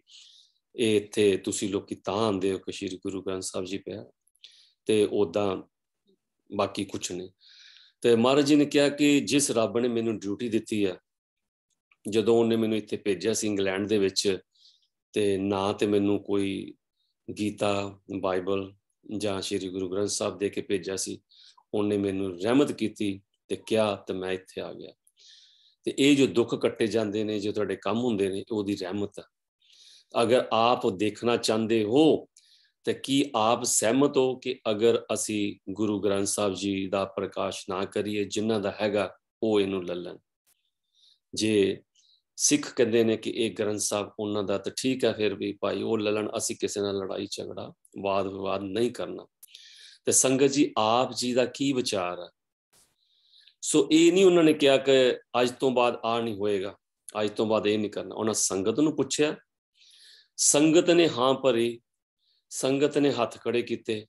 ਇਹ ਇੱਥੇ ਤੁਸੀਂ ਲੋਕੀ ਤਾਂ ਆਂਦੇ ਹੋ ਕਿ ਸ਼੍ਰੀ ਗੁਰੂ ਗ੍ਰੰਥ ਸਾਹਿਬ ਜੀ ਪਿਆ ਤੇ ਉਦਾਂ ਬਾਕੀ ਕੁਝ ਨਹੀਂ ਤੇ ਮਹਾਰਾਜ ਜੀ ਨੇ ਕਿਹਾ ਕਿ ਜਿਸ ਰੱਬ ਨੇ ਮੈਨੂੰ ਡਿਊਟੀ ਦਿੱਤੀ ਆ ਜਦੋਂ ਉਹਨੇ ਮੈਨੂੰ ਇੱਥੇ ਭੇਜਿਆ ਸੀ ਇੰਗਲੈਂਡ ਦੇ ਵਿੱਚ ਤੇ ਨਾ ਤੇ ਮੈਨੂੰ ਕੋਈ ਗੀਤਾ ਬਾਈਬਲ ਜਾਂ ਸ਼੍ਰੀ ਗੁਰੂ ਗ੍ਰੰਥ ਸਾਹਿਬ ਦੇ ਕੇ ਭੇਜਿਆ ਸੀ ਉਹਨੇ ਮੈਨੂੰ ਰਹਿਮਤ ਕੀਤੀ ਤੇ ਕਿਹਾ ਤੇ ਮੈਂ ਇੱਥੇ ਆ ਗਿਆ ਤੇ ਇਹ ਜੋ ਦੁੱਖ ਕੱਟੇ ਜਾਂਦੇ ਨੇ ਜੋ ਤੁਹਾਡੇ ਕੰਮ ਹੁੰਦੇ ਨੇ ਉਹਦੀ ਰਹਿਮਤ ਆ ਅਗਰ ਆਪ ਦੇਖਣਾ ਚਾਹੁੰਦੇ ਹੋ ਤੇ ਕੀ ਆਪ ਸਹਿਮਤ ਹੋ ਕਿ ਅਗਰ ਅਸੀਂ ਗੁਰੂ ਗ੍ਰੰਥ ਸਾਹਿਬ ਜੀ ਦਾ ਪ੍ਰਕਾਸ਼ ਨਾ ਕਰੀਏ ਜਿਨ੍ਹਾਂ ਦਾ ਹੈਗਾ ਉਹ ਇਹਨੂੰ ਲੱਲਣ ਜੇ ਸਿੱਖ ਕਹਿੰਦੇ ਨੇ ਕਿ ਇਹ ਗ੍ਰੰਥ ਸਾਹਿਬ ਉਹਨਾਂ ਦਾ ਤਾਂ ਠੀਕ ਹੈ ਫਿਰ ਵੀ ਭਾਈ ਉਹ ਲਲਣ ਅਸੀਂ ਕਿਸੇ ਨਾਲ ਲੜਾਈ ਝਗੜਾ ਵਾਦ ਵਿਵਾਦ ਨਹੀਂ ਕਰਨਾ ਤੇ ਸੰਗਤ ਜੀ ਆਪ ਜੀ ਦਾ ਕੀ ਵਿਚਾਰ ਹੈ ਸੋ ਇਹ ਨਹੀਂ ਉਹਨਾਂ ਨੇ ਕਿਹਾ ਕਿ ਅੱਜ ਤੋਂ ਬਾਅਦ ਆ ਨਹੀਂ ਹੋਏਗਾ ਅੱਜ ਤੋਂ ਬਾਅਦ ਇਹ ਨਹੀਂ ਕਰਨਾ ਉਹਨਾਂ ਸੰਗਤ ਨੂੰ ਪੁੱਛਿਆ ਸੰਗਤ ਨੇ ਹਾਂ ਭਰੀ ਸੰਗਤ ਨੇ ਹੱਥ ਖੜੇ ਕੀਤੇ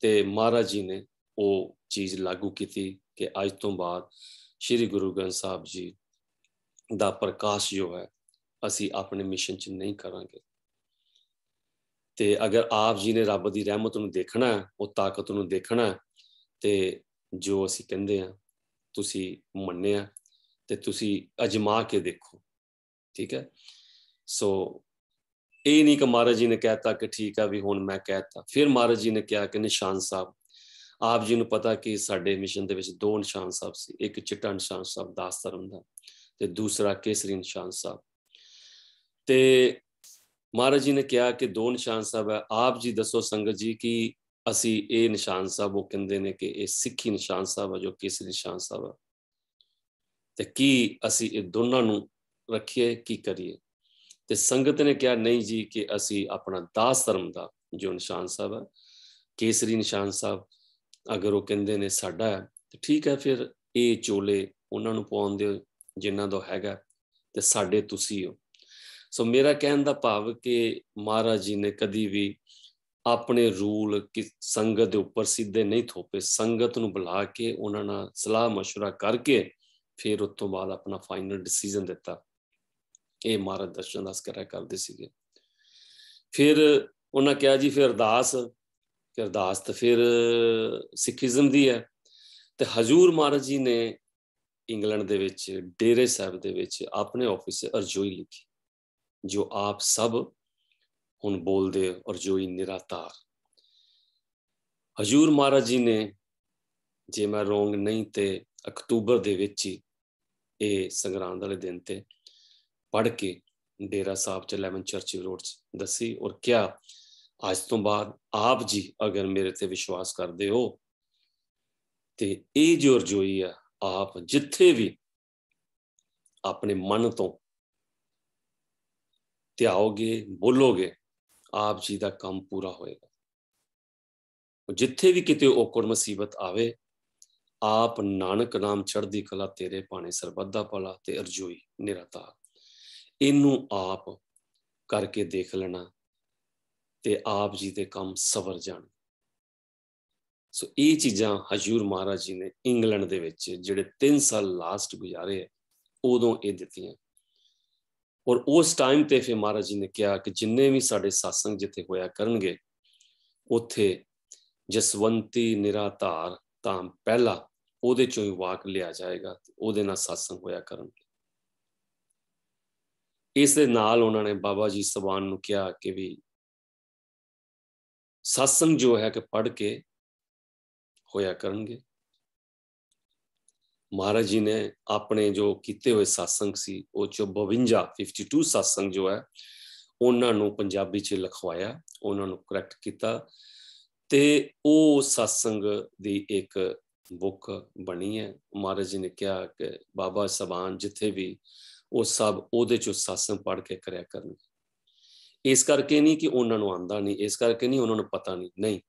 ਤੇ ਮਹਾਰਾਜ ਜੀ ਨੇ ਉਹ ਚੀਜ਼ ਲਾਗੂ ਕੀਤੀ ਕਿ ਅੱਜ ਤੋਂ ਬਾਅਦ ਸ੍ਰੀ ਗੁਰੂ ਗ੍ਰੰਥ ਸਾਹਿਬ ਜੀ ਦਾ ਪ੍ਰਕਾਸ਼ ਜੋ ਹੈ ਅਸੀਂ ਆਪਣੇ ਮਿਸ਼ਨ 'ਚ ਨਹੀਂ ਕਰਾਂਗੇ ਤੇ ਅਗਰ ਆਪ ਜੀ ਨੇ ਰੱਬ ਦੀ ਰਹਿਮਤ ਨੂੰ ਦੇਖਣਾ ਉਹ ਤਾਕਤ ਨੂੰ ਦੇਖਣਾ ਤੇ ਜੋ ਅਸੀਂ ਕਹਿੰਦੇ ਆ ਤੁਸੀਂ ਮੰਨਿਆ ਤੇ ਤੁਸੀਂ ਅਜਮਾ ਕੇ ਦੇਖੋ ਠੀਕ ਹੈ ਸੋ ਇਹ ਨਹੀਂ ਕਿ ਮਹਾਰਾਜ ਜੀ ਨੇ ਕਹਿਤਾ ਕਿ ਠੀਕ ਆ ਵੀ ਹੁਣ ਮੈਂ ਕਹਿਤਾ ਫਿਰ ਮਹਾਰਾਜ ਜੀ ਨੇ ਕਿਹਾ ਕਿ ਨਿਸ਼ਾਨ ਸਾਹਿਬ ਆਪ ਜੀ ਨੂੰ ਪਤਾ ਕਿ ਸਾਡੇ ਮਿਸ਼ਨ ਦੇ ਵਿੱਚ ਦੋ ਨਿਸ਼ਾਨ ਸਾਹਿਬ ਸੀ ਇੱਕ ਚਿੱਟਾ ਨਿਸ਼ਾਨ ਸਾਹਿਬ ਦਾਸ ਧਰਮ ਦਾ ਤੇ ਦੂਸਰਾ ਕੇਸਰੀ ਨਿਸ਼ਾਨ ਸਾਹਿਬ ਤੇ ਮਹਾਰਾਜ ਜੀ ਨੇ ਕਿਹਾ ਕਿ ਦੋ ਨਿਸ਼ਾਨ ਸਾਹਿਬ ਹੈ ਆਪ ਜੀ ਦੱਸੋ ਸੰਗਤ ਜੀ ਕਿ ਅਸੀਂ ਇਹ ਨਿਸ਼ਾਨ ਸਾਹਿਬ ਉਹ ਕਹਿੰਦੇ ਨੇ ਕਿ ਇਹ ਸਿੱਖੀ ਨਿਸ਼ਾਨ ਸਾਹਿਬ ਆ ਜੋ ਕੇਸਰੀ ਨਿਸ਼ਾਨ ਸਾਹਿਬ ਆ ਤੇ ਕੀ ਅਸੀਂ ਇਹ ਦੋਨਾਂ ਨੂੰ ਰੱਖੀਏ ਕੀ ਕਰੀਏ ਤੇ ਸੰਗਤ ਨੇ ਕਿਹਾ ਨਹੀਂ ਜੀ ਕਿ ਅਸੀਂ ਆਪਣਾ ਦਾਸ ਧਰਮ ਦਾ ਜੋ ਨਿਸ਼ਾਨ ਸਾਹਿਬ ਆ ਕੇਸਰੀ ਨਿਸ਼ਾਨ ਸਾਹਿਬ ਅਗਰ ਉਹ ਕਹਿੰਦੇ ਨੇ ਸਾਡਾ ਤੇ ਠੀਕ ਹੈ ਫਿਰ ਇਹ ਚੋਲੇ ਉਹਨਾਂ ਨੂੰ ਪਾਉਣ ਦਿਓ ਜਿਨ੍ਹਾਂ ਦਾ ਹੈਗਾ ਤੇ ਸਾਡੇ ਤੁਸੀਂ ਹੋ ਸੋ ਮੇਰਾ ਕਹਿਣ ਦਾ ਭਾਵ ਕਿ ਮਹਾਰਾਜ ਜੀ ਨੇ ਕਦੀ ਵੀ ਆਪਣੇ ਰੂਲ ਕਿ ਸੰਗਤ ਦੇ ਉੱਪਰ ਸਿੱਧੇ ਨਹੀਂ ਥੋਪੇ ਸੰਗਤ ਨੂੰ ਬੁਲਾ ਕੇ ਉਹਨਾਂ ਨਾਲ ਸਲਾਹ مشورہ ਕਰਕੇ ਫਿਰ ਉਸ ਤੋਂ ਬਾਅਦ ਆਪਣਾ ਫਾਈਨਲ ਡਿਸੀਜਨ ਦਿੱਤਾ ਇਹ ਮਹਾਰਾਜ ਦਰਸ਼ਨ ਦਾਸ ਕਰਿਆ ਕਰਦੇ ਸੀਗੇ ਫਿਰ ਉਹਨਾਂ ਕਿਹਾ ਜੀ ਫਿਰ ਅਰਦਾਸ ਕਿ ਅਰਦਾਸ ਤਾਂ ਫਿਰ ਸਿੱਖੀਜ਼ਮ ਦੀ ਹੈ ਤੇ ਹਜੂਰ ਮਹਾਰਾਜ ਜੀ ਨੇ ਇੰਗਲੈਂਡ ਦੇ ਵਿੱਚ ਡੇਰੇ ਸਾਹਿਬ ਦੇ ਵਿੱਚ ਆਪਣੇ ਆਫਿਸ ਅਰਜ਼ੋਈ ਲਿਖੀ ਜੋ ਆਪ ਸਭ ਹੁਣ ਬੋਲਦੇ ਔਰ ਜੋਈ ਨਿਰਾਤਾਰ ਹਜੂਰ ਮਹਾਰਾਜ ਜੀ ਨੇ ਜੇ ਮੈਂ ਰੋਂਗ ਨਹੀਂ ਤੇ ਅਕਤੂਬਰ ਦੇ ਵਿੱਚ ਹੀ ਇਹ ਸੰਗਰਾਂਦ ਵਾਲੇ ਦਿਨ ਤੇ ਪੜ ਕੇ ਡੇਰਾ ਸਾਹਿਬ ਚ ਲੈਵਨ ਚਰਚ ਰੋਡ ਚ ਦੱਸੀ ਔਰ ਕਿਹਾ ਅੱਜ ਤੋਂ ਬਾਅਦ ਆਪ ਜੀ ਅਗਰ ਮੇਰੇ ਤੇ ਵਿਸ਼ਵਾਸ ਕਰਦੇ ਹੋ ਤੇ ਇਹ ਜੋ ਰਜੋਈ ਆ ਆਪ ਜਿੱਥੇ ਵੀ ਆਪਣੇ ਮਨ ਤੋਂ ਧਿਆਓਗੇ ਬੋਲੋਗੇ ਆਪ ਜੀ ਦਾ ਕੰਮ ਪੂਰਾ ਹੋਏਗਾ ਜਿੱਥੇ ਵੀ ਕਿਤੇ ਔਕੜ ਮੁਸੀਬਤ ਆਵੇ ਆਪ ਨਾਨਕ ਨਾਮ ਚੜ੍ਹਦੀ ਕਲਾ ਤੇਰੇ ਪਾਣੇ ਸਰਬੱਤ ਦਾ ਭਲਾ ਤੇ ਅਰਜੋਈ ਨਿਰਤਾ ਇਹਨੂੰ ਆਪ ਕਰਕੇ ਦੇਖ ਲੈਣਾ ਤੇ ਆਪ ਜੀ ਦੇ ਕੰਮ ਸਵਰ ਜਾਣ ਸੋ ਇਹ ਚੀਜ਼ਾਂ ਹਜੂਰ ਮਹਾਰਾਜ ਜੀ ਨੇ ਇੰਗਲੈਂਡ ਦੇ ਵਿੱਚ ਜਿਹੜੇ 3 ਸਾਲ ਲਾਸਟ ਗੁਜ਼ਾਰੇ ਉਦੋਂ ਇਹ ਦਿੱਤੀਆਂ ਔਰ ਉਸ ਟਾਈਮ ਤੇ ਫੇ ਮਹਾਰਾਜ ਜੀ ਨੇ ਕਿਹਾ ਕਿ ਜਿੰਨੇ ਵੀ ਸਾਡੇ ਸਾਸੰਗ ਜਿੱਥੇ ਹੋਇਆ ਕਰਨਗੇ ਉੱਥੇ ਜਸਵੰਤੀ ਨਿਰਾਧਾਰ ਤਾਂ ਪਹਿਲਾ ਉਹਦੇ ਚੋਂ ਹੀ ਵਾਕ ਲਿਆ ਜਾਏਗਾ ਉਹਦੇ ਨਾਲ ਸਾਸੰਗ ਹੋਇਆ ਕਰਨਗੇ ਇਸ ਦੇ ਨਾਲ ਉਹਨਾਂ ਨੇ ਬਾਬਾ ਜੀ ਸਵਾਨ ਨੂੰ ਕਿਹਾ ਕਿ ਵੀ ਸਾਸੰਗ ਜੋ ਹੈ ਕਿ ਪੜ ਕੇ ਹੋਇਆ ਕਰਨਗੇ ਮਹਾਰਾਜ ਜੀ ਨੇ ਆਪਣੇ ਜੋ ਕੀਤੇ ਹੋਏ satsang ਸੀ ਉਹ ਚ 52 52 satsang ਜੋ ਹੈ ਉਹਨਾਂ ਨੂੰ ਪੰਜਾਬੀ ਚ ਲਿਖਵਾਇਆ ਉਹਨਾਂ ਨੂੰ ਕਰੈਕਟ ਕੀਤਾ ਤੇ ਉਹ satsang ਦੀ ਇੱਕ ਬੁੱਕ ਬਣੀ ਹੈ ਮਹਾਰਾਜ ਜੀ ਨੇ ਕਿਹਾ ਕਿ ਬਾਬਾ ਸਬਾਨ ਜਿੱਥੇ ਵੀ ਉਹ ਸਭ ਉਹਦੇ ਚੋਂ satsang ਪੜ ਕੇ ਕਰਿਆ ਕਰਨ ਇਸ ਕਰਕੇ ਨਹੀਂ ਕਿ ਉਹਨਾਂ ਨੂੰ ਆਂਦਾ ਨਹੀਂ ਇਸ ਕਰਕੇ ਨਹੀਂ ਉਹਨਾਂ ਨੂੰ ਪਤਾ ਨਹੀਂ ਨਹੀਂ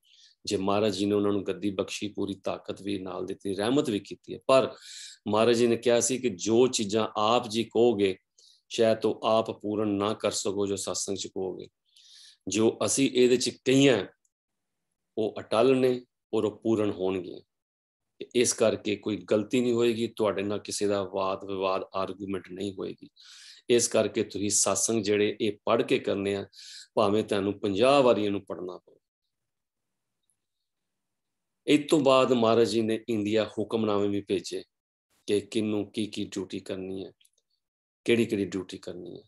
ਜੇ ਮਹਾਰਾਜ ਜੀ ਨੇ ਉਹਨਾਂ ਨੂੰ ਗੱਦੀ ਬਖਸ਼ੀ ਪੂਰੀ ਤਾਕਤ ਵੀ ਨਾਲ ਦਿੱਤੀ ਰਹਿਮਤ ਵੀ ਕੀਤੀ ਹੈ ਪਰ ਮਹਾਰਾਜ ਜੀ ਨੇ ਕਿਹਾ ਸੀ ਕਿ ਜੋ ਚੀਜ਼ਾਂ ਆਪ ਜੀ ਕਹੋਗੇ ਸ਼ਾਇਦ ਤੋਂ ਆਪ ਪੂਰਨ ਨਾ ਕਰ ਸਕੋ ਜੋ satsang ਚ ਕਹੋਗੇ ਜੋ ਅਸੀਂ ਇਹਦੇ ਚ ਕਹੀਆਂ ਉਹ ਅਟਲ ਨੇ ਔਰ ਉਹ ਪੂਰਨ ਹੋਣਗੀਆਂ ਇਸ ਕਰਕੇ ਕੋਈ ਗਲਤੀ ਨਹੀਂ ਹੋਏਗੀ ਤੁਹਾਡੇ ਨਾਲ ਕਿਸੇ ਦਾ ਵਾਦ ਵਿਵਾਦ ਆਰਗੂਮੈਂਟ ਨਹੀਂ ਹੋਏਗੀ ਇਸ ਕਰਕੇ ਤੁਸੀਂ satsang ਜਿਹੜੇ ਇਹ ਪੜ੍ਹ ਕੇ ਕਰਨੇ ਆ ਭਾਵੇਂ ਤੁਹਾਨੂੰ 50 ਵਾਰੀ ਇਹਨੂੰ ਪੜਨਾ ਪਵੇ ਇਸ ਤੋਂ ਬਾਅਦ ਮਹਾਰਾਜ ਜੀ ਨੇ ਇੰਡੀਆ ਹੁਕਮਨਾਮੇ ਵੀ ਭੇਜੇ ਕਿ ਕਿੰਨੂੰ ਕੀ ਕੀ ਡਿਊਟੀ ਕਰਨੀ ਹੈ ਕਿਹੜੀ ਕਿਹੜੀ ਡਿਊਟੀ ਕਰਨੀ ਹੈ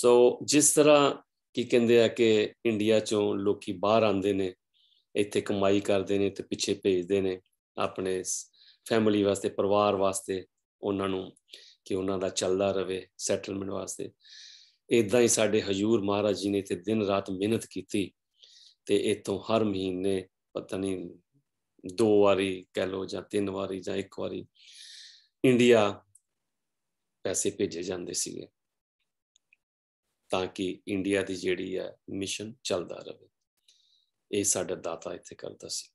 ਸੋ ਜਿਸ ਤਰ੍ਹਾਂ ਕੀ ਕਹਿੰਦੇ ਆ ਕਿ ਇੰਡੀਆ ਚੋਂ ਲੋਕੀ ਬਾਹਰ ਆਂਦੇ ਨੇ ਇੱਥੇ ਕਮਾਈ ਕਰਦੇ ਨੇ ਤੇ ਪਿੱਛੇ ਭੇਜਦੇ ਨੇ ਆਪਣੇ ਫੈਮਿਲੀ ਵਾਸਤੇ ਪਰਿਵਾਰ ਵਾਸਤੇ ਉਹਨਾਂ ਨੂੰ ਕਿ ਉਹਨਾਂ ਦਾ ਚੱਲਦਾ ਰਵੇ ਸੈਟਲਮੈਂਟ ਵਾਸਤੇ ਇਦਾਂ ਹੀ ਸਾਡੇ ਹਜੂਰ ਮਹਾਰਾਜ ਜੀ ਨੇ ਤੇ ਦਿਨ ਰਾਤ ਮਿਹਨਤ ਕੀਤੀ ਤੇ ਇਤੋਂ ਹਰ ਮਹੀਨੇ ਪਤਾ ਨਹੀਂ ਦੋ ਵਾਰੀ ਕਹਿ ਲੋ ਜਾਂ ਤਿੰਨ ਵਾਰੀ ਜਾਂ ਇੱਕ ਵਾਰੀ ਇੰਡੀਆ ਪੈਸੇ ਭੇਜੇ ਜਾਂਦੇ ਸੀਗੇ ਤਾਂ ਕਿ ਇੰਡੀਆ ਦੀ ਜਿਹੜੀ ਹੈ ਮਿਸ਼ਨ ਚੱਲਦਾ ਰਹੇ ਇਹ ਸਾਡਾ ਦਾਤਾ ਇੱਥੇ ਕਰਦਾ ਸੀ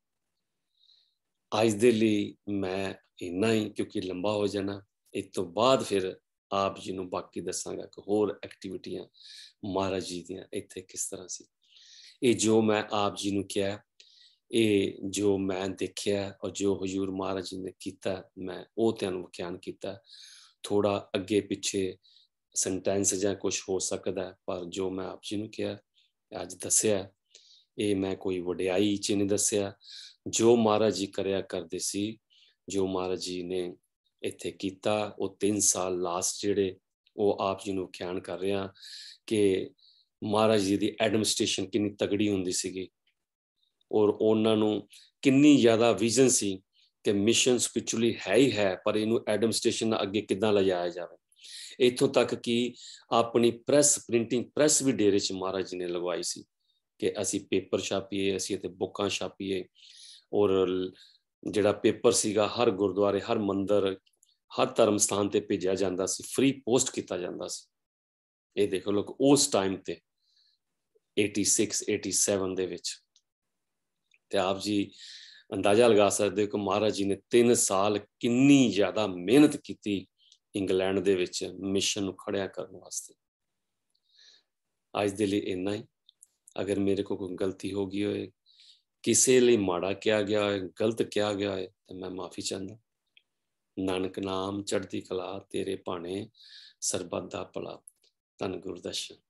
ਅੱਜ ਦੇ ਲਈ ਮੈਂ ਇੰਨਾ ਹੀ ਕਿਉਂਕਿ ਲੰਬਾ ਹੋ ਜਾਣਾ ਇਸ ਤੋਂ ਬਾਅਦ ਫਿਰ ਆਪ ਜੀ ਨੂੰ ਬਾਕੀ ਦੱਸਾਂਗਾ ਕਿ ਹੋਰ ਐਕਟੀਵਿਟੀਆਂ ਮਹਾਰਾਜ ਜੀ ਦੀਆਂ ਇੱਥੇ ਕਿਸ ਤਰ੍ਹਾਂ ਸੀ ਇਹ ਜੋ ਮੈਂ ਆਪ ਜੀ ਨੂੰ ਕਿਹਾ ਇਹ ਜੋ ਮੈਂ ਦੇਖਿਆ ਔਰ ਜੋ ਹਜੂਰ ਮਹਾਰਾਜ ਜੀ ਨੇ ਕੀਤਾ ਮੈਂ ਉਹ ਤੁਹਾਨੂੰ ਵਿਖਿਆਨ ਕੀਤਾ ਥੋੜਾ ਅੱਗੇ ਪਿੱਛੇ ਸੈਂਟੈਂਸ ਜਾਂ ਕੁਝ ਹੋ ਸਕਦਾ ਪਰ ਜੋ ਮੈਂ ਆਪ ਜੀ ਨੂੰ ਕਿਹਾ ਅੱਜ ਦੱਸਿਆ ਇਹ ਮੈਂ ਕੋਈ ਵਡਿਆਈ ਚ ਨਹੀਂ ਦੱਸਿਆ ਜੋ ਮਹਾਰਾਜ ਜੀ ਕਰਿਆ ਕਰਦੇ ਸੀ ਜੋ ਮਹਾਰਾਜ ਜੀ ਨੇ ਇੱਥੇ ਕੀਤਾ ਉਹ 3 ਸਾਲ ਲਾਸਟ ਜਿਹੜੇ ਉਹ ਆਪ ਜੀ ਨੂੰ ਖਿਆਨ ਕਰ ਰਿਹਾ ਕਿ ਮਹਾਰਾਜ ਜੀ ਦੀ ਐਡਮਿਨਿਸਟ੍ਰੇਸ਼ਨ ਕਿੰਨੀ ਤਗੜੀ ਹੁੰਦੀ ਸੀਗੀ ਔਰ ਉਹਨਾਂ ਨੂੰ ਕਿੰਨੀ ਜ਼ਿਆਦਾ ਵਿਜ਼ਨ ਸੀ ਕਿ ਮਿਸ਼ਨ ਸਪਿਰਚੁਅਲੀ ਹੈ ਹੀ ਹੈ ਪਰ ਇਹਨੂੰ ਐਡਮ ਸਟੇਸ਼ਨ ਅੱਗੇ ਕਿੱਦਾਂ ਲਿਜਾਇਆ ਜਾਵੇ ਇਥੋਂ ਤੱਕ ਕਿ ਆਪਣੀ ਪ੍ਰੈਸ ਪ੍ਰਿੰਟਿੰਗ ਪ੍ਰੈਸ ਵੀ ਡੇਰੇ 'ਚ ਮਹਾਰਾਜ ਜੀ ਨੇ ਲਗਵਾਈ ਸੀ ਕਿ ਅਸੀਂ ਪੇਪਰ ਛਾਪੀਏ ਅਸੀਂ ਇੱਥੇ ਬੁੱਕਾਂ ਛਾਪੀਏ ਔਰ ਜਿਹੜਾ ਪੇਪਰ ਸੀਗਾ ਹਰ ਗੁਰਦੁਆਰੇ ਹਰ ਮੰਦਰ ਹਰ ਧਰਮ ਸਥਾਨ ਤੇ ਭੇਜਿਆ ਜਾਂਦਾ ਸੀ ਫ੍ਰੀ ਪੋਸਟ ਕੀਤਾ ਜਾਂਦਾ ਸੀ ਇਹ ਦੇਖੋ ਲੋਕ ਉਸ ਟਾਈਮ ਤੇ 86 87 ਦੇ ਵਿੱਚ ਤੇ ਆਪ ਜੀ ਅੰਦਾਜ਼ਾ ਲਗਾ ਸਕਦੇ ਹੋ ਕਿ ਮਹਾਰਾਜ ਜੀ ਨੇ 3 ਸਾਲ ਕਿੰਨੀ ਜ਼ਿਆਦਾ ਮਿਹਨਤ ਕੀਤੀ ਇੰਗਲੈਂਡ ਦੇ ਵਿੱਚ ਮਿਸ਼ਨ ਨੂੰ ਖੜਿਆ ਕਰਨ ਵਾਸਤੇ ਅੱਜ ਦੇ ਲਈ ਇੰਨਾ ਹੀ ਅਗਰ ਮੇਰੇ ਕੋ ਕੋਈ ਗਲਤੀ ਹੋ ਗਈ ਹੋਏ ਕਿਸੇ ਲਈ ਮਾੜਾ ਕਿਹਾ ਗਿਆ ਹੋਏ ਗਲਤ ਕਿਹਾ ਗਿਆ ਹੋਏ ਤਾਂ ਮੈਂ ਮਾਫੀ ਚਾਹੁੰਦਾ ਨਾਨਕ ਨਾਮ ਚੜ੍ਹਦੀ ਕਲਾ ਤੇਰੇ ਭਾਣੇ ਸਰਬੱਤ ਦਾ ਭਲਾ ਧੰਨ ਗੁਰਦਸ਼ਨ